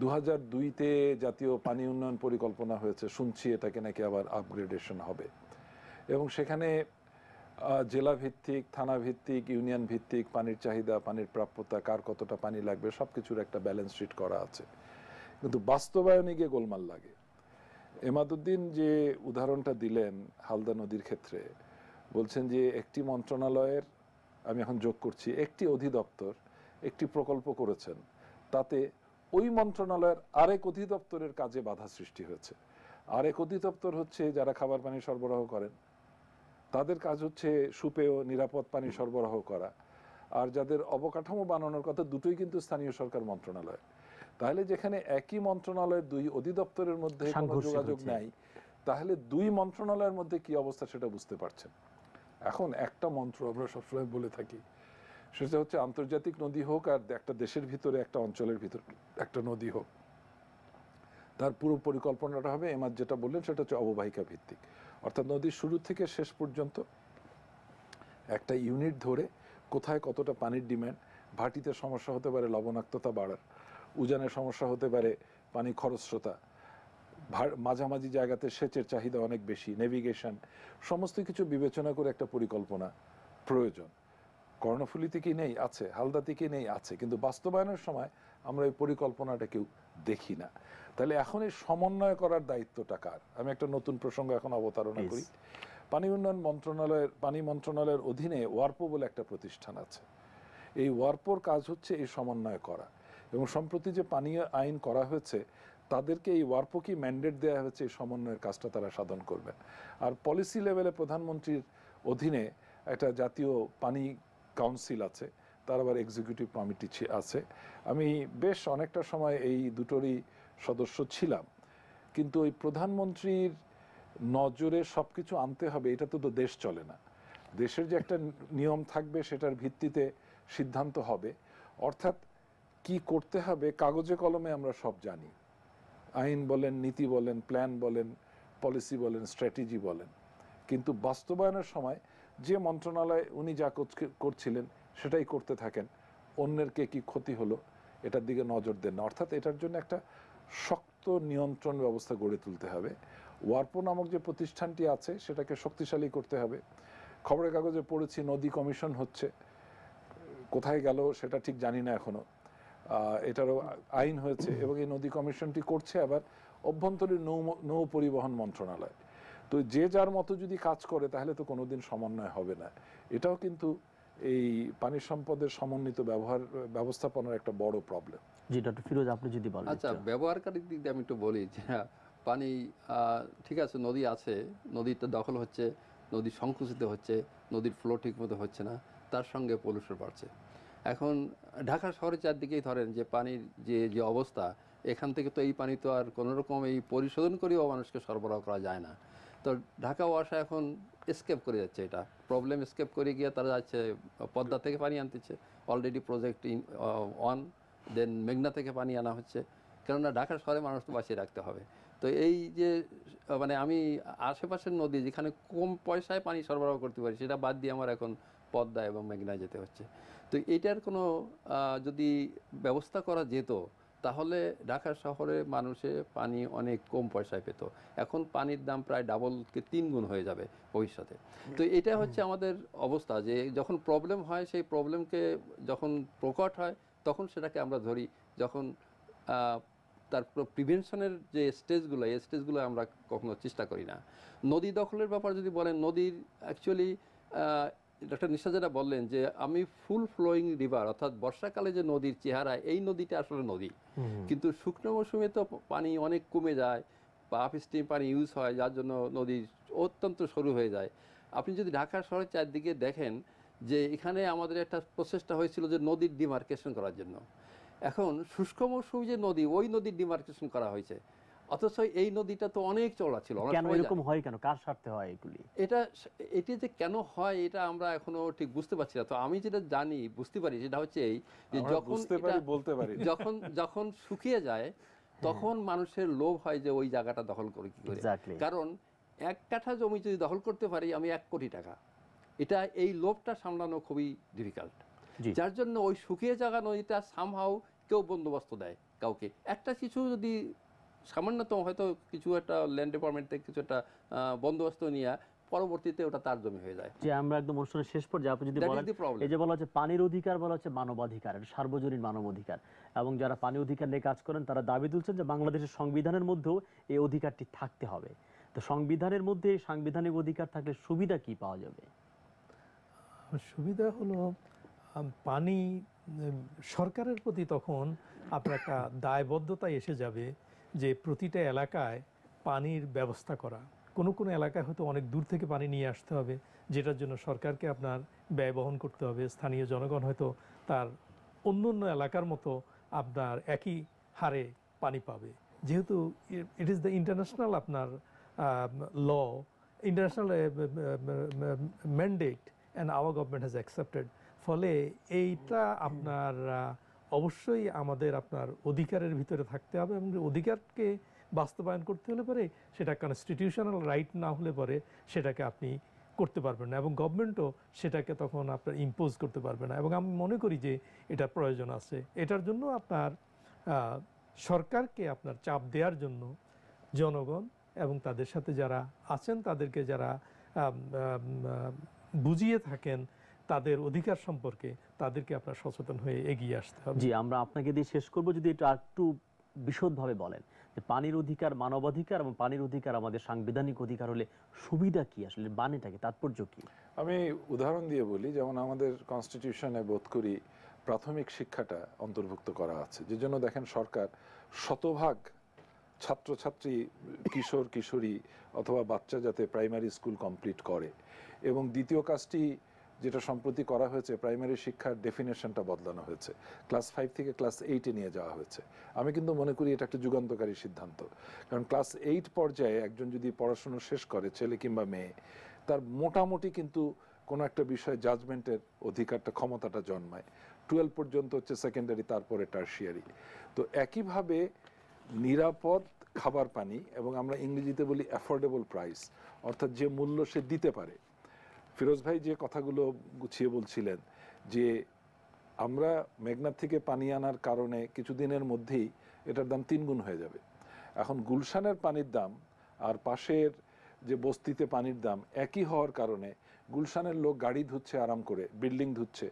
দু হাজার দুইতে জাতীয় পানি উন্নয়ন পরিকল্পনা হয়েছে শুনছি এটাকে নাকি আবার আপগ্রেডেশন হবে এবং সেখানে জেলা ভিত্তিক থানা ভিত্তিক ইউনিয়ন ভিত্তিক পানির চাহিদা পানির প্রাপ্যতা কার কতটা পানি লাগবে সব কিছুর একটা ব্যালেন্স শিট করা আছে কিন্তু বাস্তবায়নে গিয়ে গোলমাল লাগে এমাদুদ্দিন যে উদাহরণটা দিলেন হালদা নদীর ক্ষেত্রে বলছেন যে একটি মন্ত্রণালয়ের আমি এখন যোগ করছি একটি অধিদপ্তর একটি প্রকল্প করেছেন তাতে ওই মন্ত্রণালয়ের আরেক অধিদপ্তরের কাজে বাধা সৃষ্টি হয়েছে আরেক অধিদপ্তর হচ্ছে যারা খাবার পানি সরবরাহ করেন তাদের কাজ হচ্ছে সুপেয় নিরাপদ পানি সরবরাহ করা আর যাদের অবকাঠামো বানানোর কথা দুটোই কিন্তু স্থানীয় সরকার মন্ত্রণালয় তাহলে যেখানে একই মন্ত্রণালয়ের দুই অধিদপ্তরের মধ্যে কোনো যোগাযোগ নাই তাহলে দুই মন্ত্রণালয়ের মধ্যে কি অবস্থা সেটা বুঝতে পারছেন এখন একটা মন্ত্র আমরা সবসময় বলে থাকি সেটা হচ্ছে আন্তর্জাতিক নদী হোক আর একটা দেশের ভিতরে একটা অঞ্চলের ভিতরে একটা নদী হোক তার পুরো পরিকল্পনাটা হবে এমার যেটা বললেন সেটা হচ্ছে অববাহিকা ভিত্তিক অর্থাৎ নদীর শুরু থেকে শেষ পর্যন্ত একটা ইউনিট ধরে কোথায় কতটা পানির ডিম্যান্ড ভাটিতে সমস্যা হতে পারে লবণাক্ততা বাড়ার উজানের সমস্যা হতে পারে পানি খরস্রোতা মাঝামাঝি জায়গাতে সেচের চাহিদা অনেক বেশি নেভিগেশন সমস্ত কিছু বিবেচনা করে একটা পরিকল্পনা প্রয়োজন কর্ণফুলিতে কি নেই আছে হালদাতে কি নেই আছে কিন্তু বাস্তবায়নের সময় আমরা এই পরিকল্পনাটা কেউ দেখি না তাহলে এখন এই সমন্বয় করার দায়িত্বটা কার আমি একটা নতুন প্রসঙ্গ এখন অবতারণা করি পানি উন্নয়ন মন্ত্রণালয়ের পানি মন্ত্রণালয়ের অধীনে ওয়ার্পো বলে একটা প্রতিষ্ঠান আছে এই ওয়ার্পোর কাজ হচ্ছে এই সমন্বয় করা এবং সম্প্রতি যে পানীয় আইন করা হয়েছে তাদেরকে এই ওয়ারপোকি ম্যান্ডেট দেওয়া হয়েছে এই সমন্বয়ের কাজটা তারা সাধন করবে আর পলিসি লেভেলে প্রধানমন্ত্রীর অধীনে একটা জাতীয় পানি কাউন্সিল আছে তার আবার এক্সিকিউটিভ কমিটি আছে আমি বেশ অনেকটা সময় এই দুটোরই সদস্য ছিলাম কিন্তু ওই প্রধানমন্ত্রীর নজরে সব কিছু আনতে হবে এটা তো দেশ চলে না দেশের যে একটা নিয়ম থাকবে সেটার ভিত্তিতে সিদ্ধান্ত হবে অর্থাৎ কি করতে হবে কাগজে কলমে আমরা সব জানি আইন বলেন নীতি বলেন প্ল্যান বলেন পলিসি বলেন স্ট্র্যাটেজি বলেন কিন্তু বাস্তবায়নের সময় যে মন্ত্রণালয় উনি যা করছিলেন সেটাই করতে থাকেন অন্যেরকে কি ক্ষতি হলো এটার দিকে নজর দেন না অর্থাৎ এটার জন্য একটা শক্ত নিয়ন্ত্রণ ব্যবস্থা গড়ে তুলতে হবে ওয়ার্পো নামক যে প্রতিষ্ঠানটি আছে সেটাকে শক্তিশালী করতে হবে খবরের কাগজে পড়েছি নদী কমিশন হচ্ছে কোথায় গেল সেটা ঠিক জানি না এখনও এটারও আইন হয়েছে এবং এই নদী কমিশনটি করছে আবার অভ্যন্তরীণ নৌ নৌ পরিবহন মন্ত্রণালয় তো যে যার মতো যদি কাজ করে তাহলে তো কোনোদিন সমন্বয় হবে না এটাও কিন্তু এই পানি সম্পদের সমন্বিত ব্যবহার ব্যবস্থাপনার একটা বড় প্রবলেম জি ডক্টর ফিরোজ আপনি যদি বলেন আচ্ছা ব্যবহারকারীর দিক দিয়ে আমি একটু বলি যে পানি ঠিক আছে নদী আছে নদীতে দখল হচ্ছে নদী সংকুচিত হচ্ছে নদীর ফ্লো ঠিক মতো হচ্ছে না তার সঙ্গে পলিউশন বাড়ছে এখন ঢাকা শহরের চারদিকেই ধরেন যে পানির যে যে অবস্থা এখান থেকে তো এই পানি তো আর কোনোরকম এই পরিশোধন করেও মানুষকে সরবরাহ করা যায় না তো ঢাকা ওয়াসা এখন স্কেপ করে যাচ্ছে এটা প্রবলেম স্কেপ করে গিয়ে তারা যাচ্ছে পদ্মা থেকে পানি আনতেছে অলরেডি প্রজেক্ট অন দেন মেঘনা থেকে পানি আনা হচ্ছে কেননা ঢাকা শহরে মানুষ তো বাঁচিয়ে রাখতে হবে তো এই যে মানে আমি আশেপাশের নদী যেখানে কম পয়সায় পানি সরবরাহ করতে পারি সেটা বাদ দিয়ে আমার এখন পদ্মা এবং মেঘনায় যেতে হচ্ছে তো এটার কোনো যদি ব্যবস্থা করা যেত তাহলে ঢাকা শহরে মানুষে পানি অনেক কম পয়সায় পেত এখন পানির দাম প্রায় ডাবলকে তিন গুণ হয়ে যাবে ভবিষ্যতে তো এটা হচ্ছে আমাদের অবস্থা যে যখন প্রবলেম হয় সেই প্রবলেমকে যখন প্রকট হয় তখন সেটাকে আমরা ধরি যখন তারপর প্রিভেনশনের যে স্টেজগুলো এই স্টেজগুলো আমরা কখনো চেষ্টা করি না নদী দখলের ব্যাপার যদি বলেন নদীর অ্যাকচুয়ালি ডক্টর নিশাজারা বললেন যে আমি ফুল ফ্লোয়িং রিভার অর্থাৎ বর্ষাকালে যে নদীর চেহারা এই নদীটা আসলে নদী কিন্তু শুকনো মৌসুমে তো পানি অনেক কমে যায় বা আপ স্ট্রিম পানি ইউজ হয় যার জন্য নদী অত্যন্ত সরু হয়ে যায় আপনি যদি ঢাকা শহরের চারদিকে দেখেন যে এখানে আমাদের একটা প্রচেষ্টা হয়েছিল যে নদীর ডিমার্কেশন করার জন্য এখন শুষ্ক মৌসুমী যে নদী ওই নদীর ডিমার্কেশন করা হয়েছে অথচ এই নদীটা তো অনেক চওড়া ছিল কেন এরকম হয় কেন কার স্বার্থে হয় এগুলি এটা এটি যে কেন হয় এটা আমরা এখনো ঠিক বুঝতে পারছি না তো আমি যেটা জানি বুঝতে পারি যেটা হচ্ছে এই যে যখন বলতে পারি যখন যখন শুকিয়ে যায় হ্যাঁ। তখন মানুষের লোভ হয় যে ওই জায়গাটা দখল করে কি করে কারণ এক কাঠা জমি যদি দখল করতে পারি আমি এক কোটি টাকা এটা এই লোভটা সামলানো খুবই ডিফিকাল্ট যার জন্য ওই শুকিয়ে জায়গা নদীটা সামহাও কেউ বন্দোবস্ত দেয় কাউকে একটা কিছু যদি সামান্যতম হয়তো কিছু একটা ল্যান্ড ডিপার্টমেন্ট থেকে কিছু একটা বন্দোবস্ত নিয়ে পরবর্তীতে ওটা তার জমি হয়ে যায় যে আমরা একদম অনুষ্ঠানের শেষ পর্যায়ে আপনি যদি বলেন এই যে বলা হচ্ছে পানির অধিকার বলা হচ্ছে মানবাধিকার সার্বজনীন সার্বজনীন মানবাধিকার এবং যারা পানি অধিকার নিয়ে কাজ করেন তারা দাবি তুলছেন যে বাংলাদেশের সংবিধানের মধ্যেও এই অধিকারটি থাকতে হবে তো সংবিধানের মধ্যে সাংবিধানিক অধিকার থাকলে সুবিধা কি পাওয়া যাবে সুবিধা হলো পানি সরকারের প্রতি তখন আপনার একটা দায়বদ্ধতা এসে যাবে যে প্রতিটা এলাকায় পানির ব্যবস্থা করা কোনো কোনো এলাকায় হয়তো অনেক দূর থেকে পানি নিয়ে আসতে হবে যেটার জন্য সরকারকে আপনার ব্যয় বহন করতে হবে স্থানীয় জনগণ হয়তো তার অন্য অন্য এলাকার মতো আপনার একই হারে পানি পাবে যেহেতু ইট ইজ দ্য ইন্টারন্যাশনাল আপনার law international mandate and our government has accepted ফলে এইটা আপনার অবশ্যই আমাদের আপনার অধিকারের ভিতরে থাকতে হবে এবং অধিকারকে বাস্তবায়ন করতে হলে পরে সেটা কনস্টিটিউশনাল রাইট না হলে পরে সেটাকে আপনি করতে পারবেন না এবং গভর্নমেন্টও সেটাকে তখন আপনার ইম্পোজ করতে পারবে না এবং আমি মনে করি যে এটা প্রয়োজন আছে এটার জন্য আপনার সরকারকে আপনার চাপ দেওয়ার জন্য জনগণ এবং তাদের সাথে যারা আছেন তাদেরকে যারা বুঝিয়ে থাকেন তাদের অধিকার সম্পর্কে তাদেরকে আপনার সচেতন হয়ে এগিয়ে আসতে হবে জি আমরা আপনাকে দিয়ে শেষ করব যদি এটা একটু বিশদভাবে বলেন যে পানির অধিকার মানবাধিকার এবং পানির অধিকার আমাদের সাংবিধানিক অধিকার হলে সুবিধা কি আসলে বানেটাকে তাৎপর্য কি আমি উদাহরণ দিয়ে বলি যেমন আমাদের কনস্টিটিউশনে বোধ করি প্রাথমিক শিক্ষাটা অন্তর্ভুক্ত করা আছে যে জন্য দেখেন সরকার শতভাগ ছাত্রছাত্রী কিশোর কিশোরী অথবা বাচ্চা যাতে প্রাইমারি স্কুল কমপ্লিট করে এবং দ্বিতীয় কাজটি যেটা সম্প্রতি করা হয়েছে প্রাইমারি শিক্ষার ডেফিনেশনটা বদলানো হয়েছে ক্লাস ফাইভ থেকে ক্লাস এইটে নিয়ে যাওয়া হয়েছে আমি কিন্তু মনে করি এটা একটা যুগান্তকারী সিদ্ধান্ত কারণ ক্লাস এইট পর্যায়ে একজন যদি পড়াশুনো শেষ করে ছেলে কিংবা মেয়ে তার মোটামুটি কিন্তু কোনো একটা বিষয়ে জাজমেন্টের অধিকারটা ক্ষমতাটা জন্মায় টুয়েলভ পর্যন্ত হচ্ছে সেকেন্ডারি তারপরে টার্সিয়ারি তো একইভাবে নিরাপদ খাবার পানি এবং আমরা ইংরেজিতে বলি অ্যাফোর্ডেবল প্রাইস অর্থাৎ যে মূল্য সে দিতে পারে ফিরোজ ভাই যে কথাগুলো গুছিয়ে বলছিলেন যে আমরা মেঘনার থেকে পানি আনার কারণে কিছুদিনের মধ্যেই এটার দাম তিন গুণ হয়ে যাবে এখন গুলশানের পানির দাম আর পাশের যে বস্তিতে পানির দাম একই হওয়ার কারণে গুলশানের লোক গাড়ি ধুচ্ছে আরাম করে বিল্ডিং ধুচ্ছে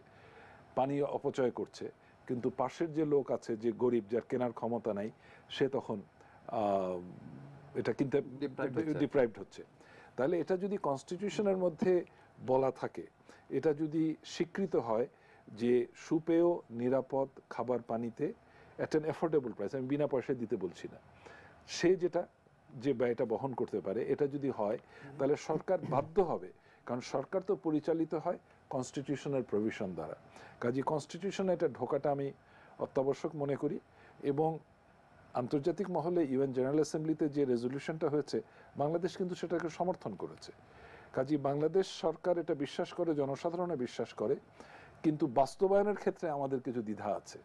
পানি অপচয় করছে কিন্তু পাশের যে লোক আছে যে গরিব যার কেনার ক্ষমতা নাই সে তখন এটা কিনতে ডিপ্রাইভড হচ্ছে তাহলে এটা যদি কনস্টিটিউশনের মধ্যে বলা থাকে এটা যদি স্বীকৃত হয় যে সুপেয় নিরাপদ খাবার পানিতে অ্যাট অ্যান অ্যাফোর্ডেবল প্রাইস আমি বিনা পয়সায় দিতে বলছি না সে যেটা যে ব্যয়টা বহন করতে পারে এটা যদি হয় তাহলে সরকার বাধ্য হবে কারণ সরকার তো পরিচালিত হয় কনস্টিটিউশনের প্রভিশন দ্বারা কাজে কনস্টিটিউশনে এটা ঢোকাটা আমি অত্যাবশ্যক মনে করি এবং আন্তর্জাতিক মহলে ইউএন জেনারেল অ্যাসেম্বলিতে যে রেজলিউশনটা হয়েছে বাংলাদেশ কিন্তু সেটাকে সমর্থন করেছে কাজী বাংলাদেশ সরকার এটা বিশ্বাস করে জনসাধারণে বিশ্বাস করে কিন্তু বাস্তবায়নের ক্ষেত্রে আমাদের কিছু দ্বিধা আছে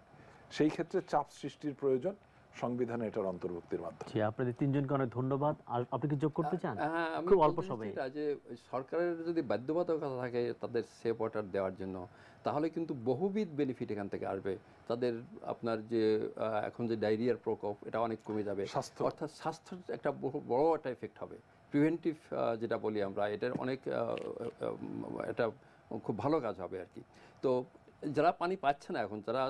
সেই ক্ষেত্রে চাপ সৃষ্টির প্রয়োজন সংবিধানে এটার অন্তর্ভুক্তির মাধ্যমে আপনাদের তিনজনকে অনেক ধন্যবাদ আপনি কি যোগ করতে চান হ্যাঁ, হ্যাঁ, খুব অল্প সময়ে যে সরকারের যদি বাধ্যবাধকতা থাকে তাদের সেফ ওয়াটার দেওয়ার জন্য তাহলে কিন্তু বহুবিধ বেনিফিট এখান থেকে আসবে তাদের আপনার যে এখন যে ডায়রিয়ার প্রকোপ এটা অনেক কমে যাবে স্বাস্থ্য অর্থাৎ স্বাস্থ্যের একটা বড় একটা এফেক্ট হবে প্রিভেন্টিভ যেটা বলি আমরা এটার অনেক এটা খুব ভালো কাজ হবে আর কি তো যারা পানি পাচ্ছে না এখন যারা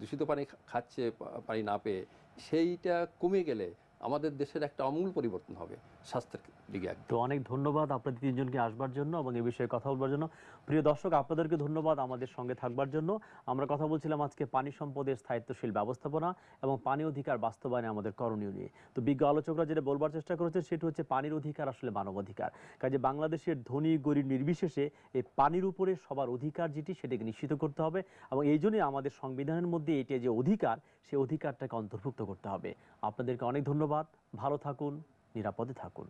দূষিত পানি খাচ্ছে পানি না পেয়ে সেইটা কমে গেলে আমাদের দেশের একটা অমূল পরিবর্তন হবে স্বাস্থ্যের দিকে তো অনেক ধন্যবাদ আপনাদের তিনজনকে আসবার জন্য এবং এ বিষয়ে কথা বলবার জন্য প্রিয় দর্শক আপনাদেরকে ধন্যবাদ আমাদের সঙ্গে থাকবার জন্য আমরা কথা বলছিলাম আজকে পানি সম্পদের স্থায়িত্বশীল ব্যবস্থাপনা এবং পানি অধিকার বাস্তবায়নে আমাদের করণীয় নিয়ে তো বিজ্ঞ আলোচকরা যেটা বলবার চেষ্টা করেছে সেটি হচ্ছে পানির অধিকার আসলে মানবাধিকার কাজে বাংলাদেশের ধনী গরিব নির্বিশেষে এই পানির উপরে সবার অধিকার যেটি সেটাকে নিশ্চিত করতে হবে এবং এই জন্যই আমাদের সংবিধানের মধ্যে এটি যে অধিকার সেই অধিকারটাকে অন্তর্ভুক্ত করতে হবে আপনাদেরকে অনেক ধন্যবাদ ধন্যবাদ ভালো থাকুন নিরাপদে থাকুন